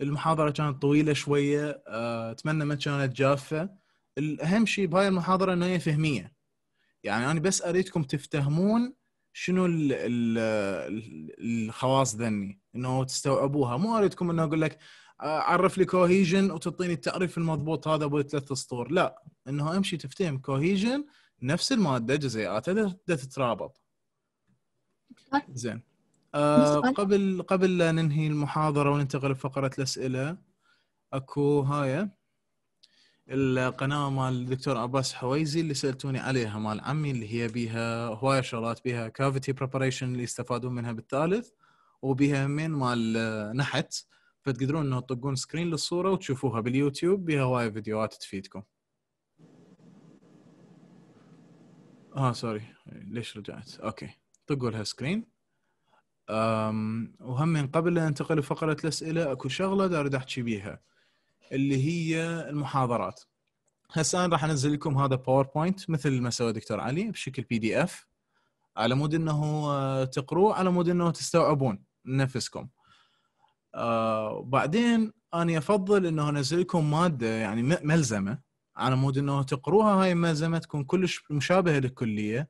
المحاضره كانت طويله شويه آه اتمنى ما كانت جافه الاهم شيء بهاي المحاضره انه هي فهميه يعني انا بس اريدكم تفتهمون شنو الخواص ذني انه تستوعبوها مو اريدكم انه اقول لك آه، عرف لي كوهيجن وتعطيني التعريف المضبوط هذا ابو ثلاث سطور لا انه امشي تفتهم كوهيجن نفس الماده جزيئاتها تترابط زين آه قبل قبل لا ننهي المحاضره وننتقل لفقره الاسئله اكو هاي القناه مال الدكتور عباس حويزي اللي سالتوني عليها مال عمي اللي هي بيها هوايه شغلات بيها كافيتي بريباريشن اللي يستفادون منها بالثالث وبها مال آه، نحت فتقدرون انه تطقون سكرين للصوره وتشوفوها باليوتيوب بها هواي فيديوهات تفيدكم. اه سوري ليش رجعت؟ اوكي طقوا لها سكرين. أم وهم قبل لا ننتقل لفقره الاسئله اكو شغله اريد احكي بيها اللي هي المحاضرات. هسه انا راح انزل لكم هذا باوربوينت مثل ما سوى دكتور علي بشكل بي دي اف على مود انه آه، تقروه على مود انه تستوعبون نفسكم آه، وبعدين انا افضل انه انزل لكم ماده يعني ملزمه على مود انه تقروها هاي الملزمه تكون كلش مشابهه للكليه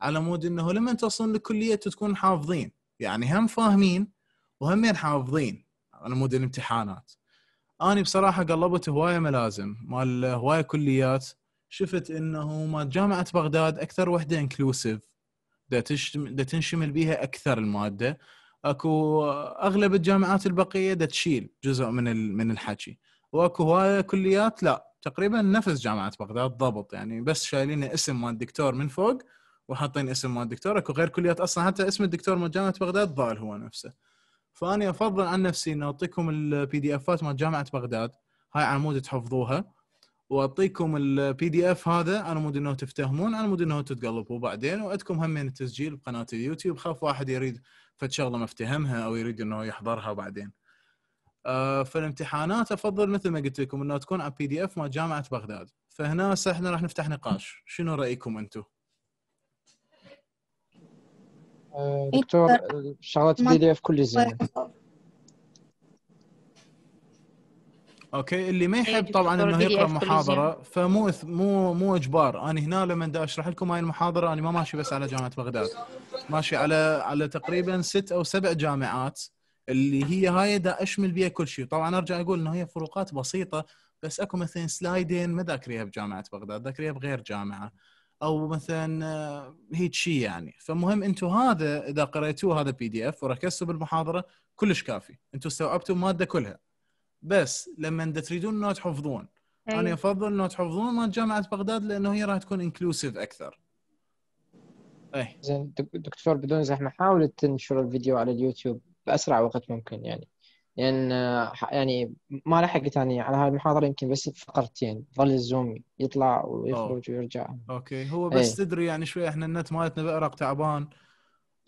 على مود انه لما تصلون للكليه تكون حافظين يعني هم فاهمين وهمين حافظين على مود الامتحانات اني بصراحه قلبت هوايه ملازم مال هوايه كليات شفت انه مال جامعه بغداد اكثر وحده انكلوسيف دا, تشتم... دا تنشمل بيها اكثر الماده اكو اغلب الجامعات البقيه تشيل جزء من من الحكي واكو هواي كليات لا تقريبا نفس جامعه بغداد ضبط يعني بس شايلين اسم مال الدكتور من فوق وحاطين اسم مال الدكتور اكو غير كليات اصلا حتى اسم الدكتور مال جامعه بغداد ضال هو نفسه فاني افضل عن نفسي اني اعطيكم البي دي افات مال جامعه بغداد هاي على مود تحفظوها واعطيكم البي دي اف هذا على مود انه تفتهمون على مود انه تتقلبوا بعدين وعندكم همين التسجيل بقناه اليوتيوب خاف واحد يريد فد شغله ما افتهمها او يريد انه يحضرها بعدين آه، فالامتحانات افضل مثل ما قلت لكم انها تكون على بي دي اف مال جامعه بغداد فهنا احنا راح نفتح نقاش شنو رايكم انتم؟ آه، دكتور شغلات بي دي اف كل زين طيب. اوكي اللي ما يحب أيوة، طبعا انه يقرا محاضره فمو مو مو اجبار انا هنا لما دا اشرح لكم هاي المحاضره انا ما ماشي بس على جامعه بغداد ماشي على على تقريبا ست او سبع جامعات اللي هي هاي دا اشمل بيها كل شيء طبعا ارجع اقول انه هي فروقات بسيطه بس اكو مثلا سلايدين ما ذاكريها بجامعه بغداد ذاكريها بغير جامعه او مثلا آه، هيك شيء يعني فمهم انتم هذا اذا قريتوه هذا بي دي اف وركزتوا بالمحاضره كلش كافي انتم استوعبتوا الماده كلها بس لما تريدون انه تحفظون أي. انا افضل انه تحفظون مال جامعه بغداد لانه هي راح تكون انكلوسيف اكثر اي زين دكتور بدون زحمه حاول تنشر الفيديو على اليوتيوب باسرع وقت ممكن يعني لان يعني ما لحقت يعني على هاي المحاضره يمكن بس فقرتين ظل الزوم يطلع ويخرج ويرجع اوكي هو بس أي. تدري يعني شوي احنا النت مالتنا بأرق تعبان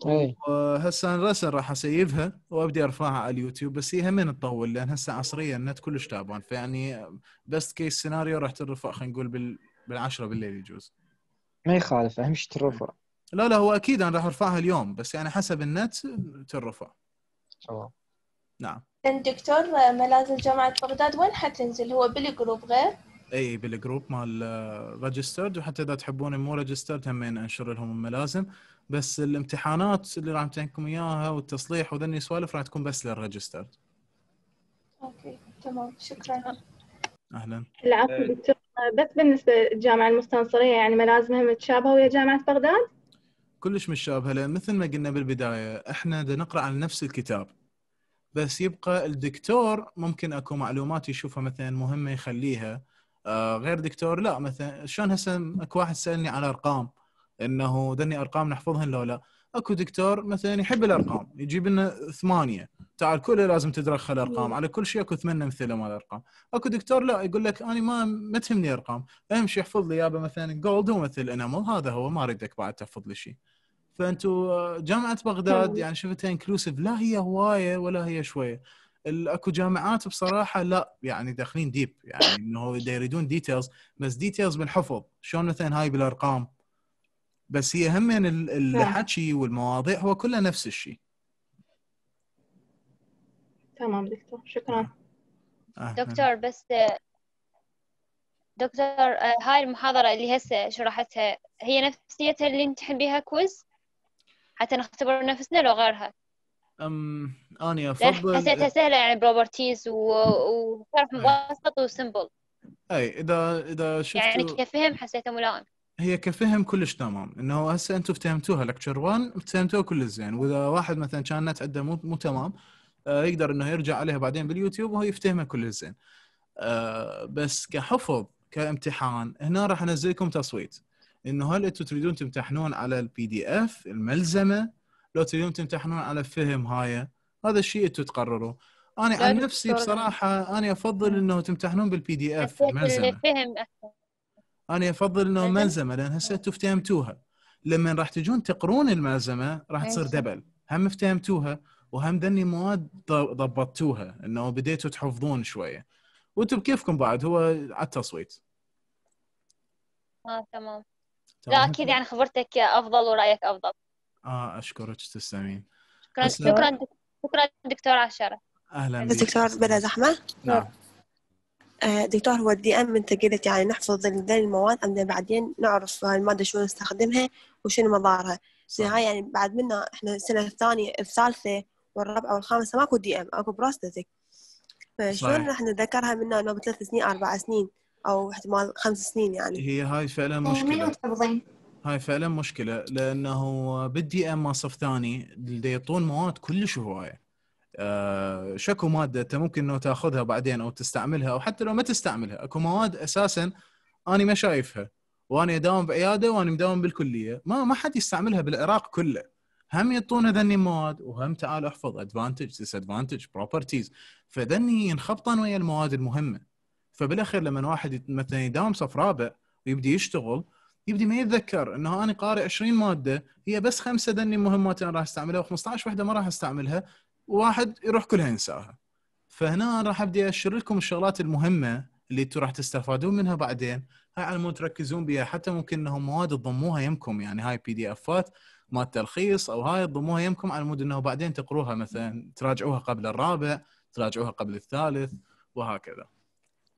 أيه. وهسه الرسل راح اسيفها وابدي ارفعها على اليوتيوب بس هي همين تطول لان هسه عصريا النت كلش تعبان فيعني بست كيس سيناريو راح ترفع خلينا نقول بال... بالعشرة بالليل يجوز ما يخالف اهم شيء ترفع لا لا هو اكيد انا راح ارفعها اليوم بس يعني حسب النت ترفع تمام نعم دكتور ملاذ جامعة بغداد وين حتنزل هو بالجروب غير؟ اي بالجروب مال ريجسترد آه، وحتى اذا تحبون مو ريجسترد همين انشر لهم الملازم بس الامتحانات اللي راح امتحنكم اياها والتصليح وذني سوالف راح تكون بس للريجسترد. اوكي تمام شكرا. اهلا. العفو دكتور بس بالنسبه للجامعه المستنصريه يعني ملازمها متشابهه ويا جامعه بغداد؟ كلش متشابهه لان مثل ما قلنا بالبدايه احنا نقرا عن نفس الكتاب. بس يبقى الدكتور ممكن اكو معلومات يشوفها مثلا مهمه يخليها آه، غير دكتور لا مثلا شلون هسه اكو واحد سالني على ارقام انه دني ارقام نحفظهن لو لا اكو دكتور مثلا يحب الارقام يجيب لنا ثمانيه تعال كله لازم تدرخ الارقام على كل شيء اكو ثمان امثله مال الارقام اكو دكتور لا يقول لك انا ما ما تهمني ارقام اهم شيء احفظ لي يابا مثلا جولد ومثل انامل هذا هو ما اريدك بعد تحفظ لي شيء فانتوا آه، جامعه بغداد طيب. يعني شفتها انكلوسيف لا هي هوايه ولا هي شويه اكو جامعات بصراحه لا يعني داخلين ديب يعني انه يريدون ديتيلز بس ديتيلز بالحفظ شلون مثلا هاي بالارقام بس هي همين الحكي والمواضيع هو كله نفس الشيء تمام دكتور شكرا آه، آه. دكتور بس آه، دكتور هاي المحاضرة اللي هسه شرحتها هي نفسيتها اللي نمتحن بها كويز حتى نختبر نفسنا لو غيرها أم اني افضل حسيتها سهله يعني بروبرتيز وتعرف إيه. مبسط وسمبل اي اذا اذا شفت يعني كفهم حسيته ملائم هي كفهم كلش تمام انه هسه انتم افتهمتوها لكتشر 1 فهمتوها كلش زين واذا واحد مثلا كان النت عنده مو مو تمام آه يقدر انه يرجع عليها بعدين باليوتيوب وهو يفتهمها كلش زين آه بس كحفظ كامتحان هنا راح انزل لكم تصويت انه هل انتم تريدون تمتحنون على البي دي اف الملزمه لو تريدون تمتحنون على فهم هاي هذا الشيء انتم تقرروا انا عن نفسي بصراحه انا افضل انه تمتحنون بالبي دي اف ملزمه انا افضل انه ملزمه لان هسه انتم افتهمتوها لما راح تجون تقرون الملزمه راح تصير دبل هم افتهمتوها وهم ذني مواد ضبطتوها انه بديتوا تحفظون شويه وانتم بكيفكم بعد هو على التصويت اه تمام لا اكيد يعني خبرتك افضل ورايك افضل اه اشكرك تسلمين شكرا شكرا شكرا دكتور عشرة اهلا بك دكتور بلا زحمه نعم آه، دكتور هو الدي ام انت قلت يعني نحفظ ذي المواد أم بعدين نعرف المادة شو نستخدمها وشنو مضارها في النهاية يعني بعد منا احنا السنة الثانية الثالثة والرابعة والخامسة ماكو دي ام اكو بروستاتيك فشلون راح نتذكرها منها انه بثلاث سنين اربع سنين او احتمال خمس سنين يعني هي هاي فعلا مشكلة هاي فعلا مشكله لانه بالدي ام صف ثاني اللي يعطون مواد كلش هوايه أه شكو ماده انت ممكن انه تاخذها بعدين او تستعملها او حتى لو ما تستعملها اكو مواد اساسا انا ما شايفها وانا اداوم بعياده وانا مداوم بالكليه ما ما حد يستعملها بالعراق كله هم يعطون ذني مواد وهم تعال احفظ ادفانتج ديس ادفانتج بروبرتيز فذني ينخبطن ويا المواد المهمه فبالاخير لما واحد مثلا يداوم صف رابع ويبدي يشتغل يبدي ما يتذكر انه انا قارئ 20 ماده هي بس خمسه دني مهمات انا راح استعملها و15 وحده ما راح استعملها وواحد يروح كلها ينساها فهنا راح ابدي اشر لكم الشغلات المهمه اللي انتم راح تستفادون منها بعدين هاي على مود تركزون بها حتى ممكن انهم مواد تضموها يمكم يعني هاي بي دي افات مال تلخيص او هاي تضموها يمكم على مود انه بعدين تقروها مثلا تراجعوها قبل الرابع تراجعوها قبل الثالث وهكذا.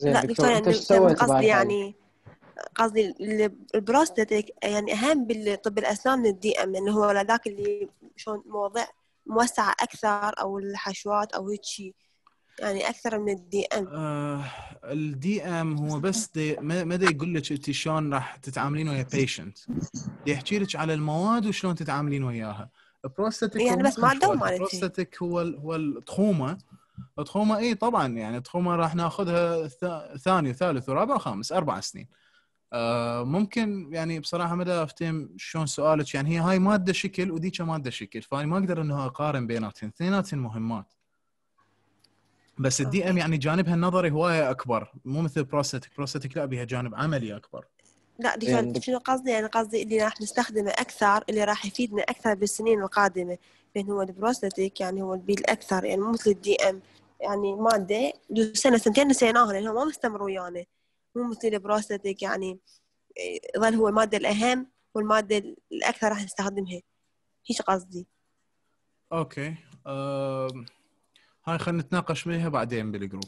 لا دكتور انت يعني يعني قصدي يعني قصدي البروستاتيك يعني اهم بالطب الاسنان من الدي ام لانه يعني هو ذاك اللي شلون مواضيع موسعه اكثر او الحشوات او هيك شيء يعني اكثر من الدي ام آه الدي ام هو بس دي ما دا يقول لك انت شلون راح تتعاملين ويا بيشنت يحكي لك على المواد وشلون تتعاملين وياها البروستاتيك يعني بس ما دوم مالتي البروستاتيك هو هو التخومه التخومه اي طبعا يعني التخومه راح ناخذها ثاني وثالث ورابع وخامس اربع سنين آه، ممكن يعني بصراحه ما افتهم شلون سؤالك يعني هي هاي ماده شكل وذيك ماده شكل فانا ما اقدر انه اقارن بيناتهم اثنيناتهم مهمات بس الدي ام يعني جانبها النظري هوايه اكبر مو مثل بروستيك بروستيك لا بها جانب عملي اكبر لا دي كان إيه. شنو قصدي يعني قصدي اللي راح نستخدمه اكثر اللي راح يفيدنا اكثر بالسنين القادمه لان هو البروستاتيك يعني هو البي يعني الاكثر يعني مو مثل الدي ام يعني ماده سنه سنتين نسيناها لان ما مستمر ويانا يعني. مو مثير دراستك يعني يظل إيه، هو المادة الأهم والمادة الأكثر راح نستخدمها هيش قصدي أوكي أه... هاي خلينا نتناقش فيها بعدين بالجروب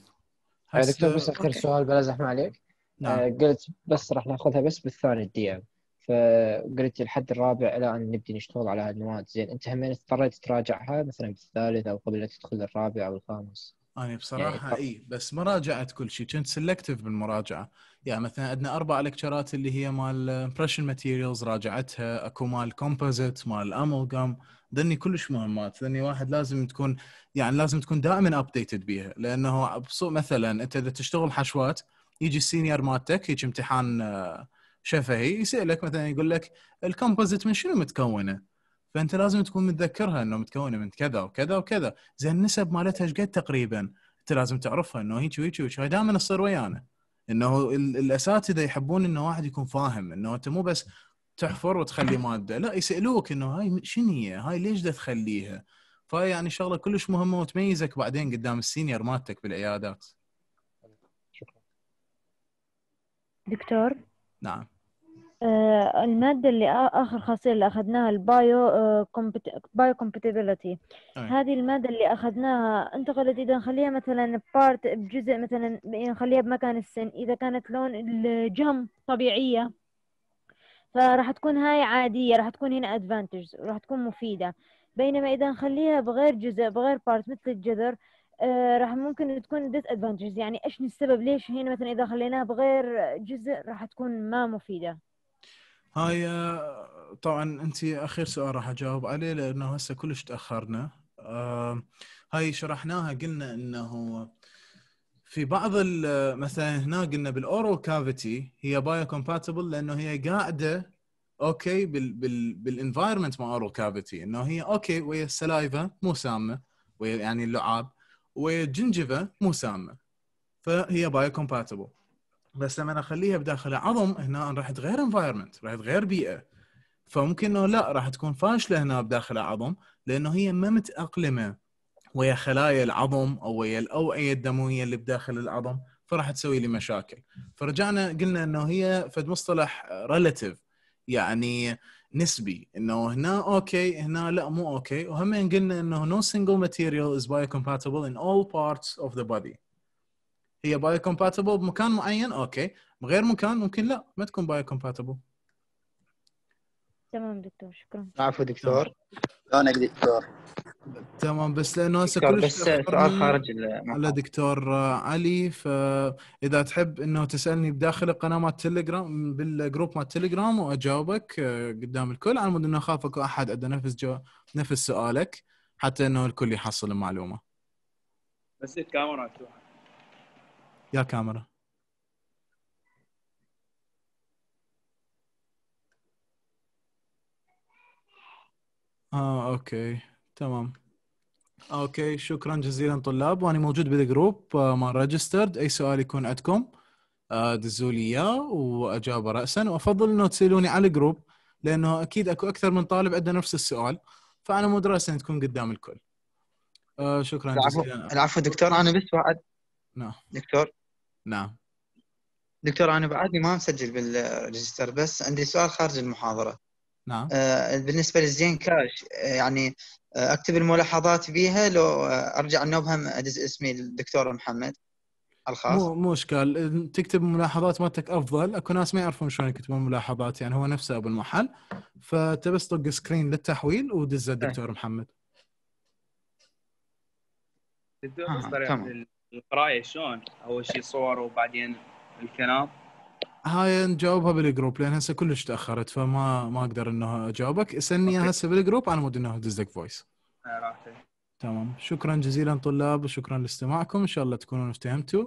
هس... آه، دكتور بس اذكر سؤال بلا زحمه عليك آه، نعم. آه قلت بس راح ناخذها بس بالثاني الدي ام فقلت الحد الرابع الى ان نبدي نشتغل على هالمواد زين انت همين اضطريت تراجعها مثلا بالثالث او قبل لا تدخل الرابع او الخامس انا يعني بصراحه يعني اي بس مراجعه كل شيء كنت سلكتيف بالمراجعه يعني مثلا عندنا اربع لكتشرات اللي هي مال امبريشن ماتيريالز راجعتها اكو مال كومبوزيت مال امالجام ذني كلش مهمات ذني واحد لازم تكون يعني لازم تكون دائما ابديتد بيها لانه مثلا انت اذا تشتغل حشوات يجي السينيور مالتك هيك امتحان آه، شفهي يسالك مثلا يقول لك الكومبوزيت من شنو متكونه؟ فانت لازم تكون متذكرها انه متكونه من كذا وكذا وكذا زين النسب مالتها ايش قد تقريبا انت لازم تعرفها انه هيك وهيك وهيك هاي دائما تصير ويانا انه الاساتذه يحبون انه واحد يكون فاهم انه انت مو بس تحفر وتخلي ماده لا يسالوك انه هاي شنو هي هاي ليش دا تخليها فهي يعني شغله كلش مهمه وتميزك بعدين قدام السينيور مالتك بالعيادات دكتور نعم آه، المادة اللي آخر خاصية اللي أخذناها البايو بايو كومباتيبلتي هذه المادة اللي أخذناها انتقلت إذا نخليها مثلا بارت بجزء مثلا يعني نخليها بمكان السن إذا كانت لون الجم طبيعية فراح تكون هاي عادية راح تكون هنا ادفانتجز راح تكون مفيدة بينما إذا نخليها بغير جزء بغير بارت مثل الجذر آه راح ممكن تكون ديس ادفانتجز يعني ايش السبب ليش هنا مثلا اذا خليناها بغير جزء راح تكون ما مفيده هاي آه، طبعا انت اخر سؤال راح اجاوب عليه لانه هسه كلش تاخرنا هاي شرحناها قلنا انه في بعض مثلا هنا قلنا بالاورال كافيتي هي بايو كومباتبل لانه هي قاعده اوكي بالانفايرمنت مال اورال كافيتي انه هي اوكي ويا السلايفا مو سامه ويا يعني اللعاب ويا الجنجفه مو سامه فهي بايو كومباتبل بس لما اخليها بداخل عظم هنا راح تغير انفايرمنت راح تغير بيئه فممكن انه لا راح تكون فاشله هنا بداخل عظم لانه هي ما متاقلمه ويا خلايا العظم او ويا الاوعيه الدمويه اللي بداخل العظم فراح تسوي لي مشاكل فرجعنا قلنا انه هي فد مصطلح ريلاتيف يعني نسبي انه هنا اوكي هنا لا مو اوكي وهم قلنا انه no single material is biocompatible in all parts of the body هي بايو كومباتبل بمكان معين اوكي بغير مكان ممكن لا ما تكون بايو كومباتبل تمام دكتور شكرا عفوا دكتور لونك دكتور تمام بس لانه هسه كل بس سؤال خارج على دكتور علي فاذا تحب انه تسالني بداخل القناه مال التليجرام بالجروب مال التليجرام واجاوبك آه، قدام الكل على مود انه اخاف اكو احد عنده نفس جو نفس سؤالك حتى انه الكل يحصل المعلومه بس الكاميرا تروح يا كاميرا اه اوكي تمام اوكي شكرا جزيلا طلاب وانا موجود بالجروب ما ريجسترد اي سؤال يكون عندكم آه، دزوا لي اياه واجاوبه راسا وافضل انه تسالوني على الجروب لانه اكيد اكو اكثر من طالب عنده نفس السؤال فانا مو دراسه تكون قدام الكل آه، شكرا جزيلا العفو دكتور انا بس بعد نعم دكتور نعم دكتور انا بعدني ما مسجل بالريجستر بس عندي سؤال خارج المحاضره نعم آه بالنسبه للزين كاش آه، يعني آه اكتب الملاحظات بيها لو آه ارجع نوبهم ادز اسمي للدكتور محمد الخاص مو مو اشكال تكتب ملاحظات مالتك افضل اكو ناس ما يعرفون شلون يكتبون ملاحظات يعني هو نفسه ابو المحل فانت بس طق سكرين للتحويل ودز إيه. الدكتور محمد تمام القرايه شلون؟ اول شيء صور وبعدين الكلام هاي نجاوبها بالجروب لان هسه كلش تاخرت فما ما اقدر انه اجاوبك اسالني هسه بالجروب على مود انه ادز لك فويس آه، تمام شكرا جزيلا طلاب وشكرا لاستماعكم ان شاء الله تكونون افتهمتوا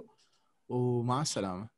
ومع السلامه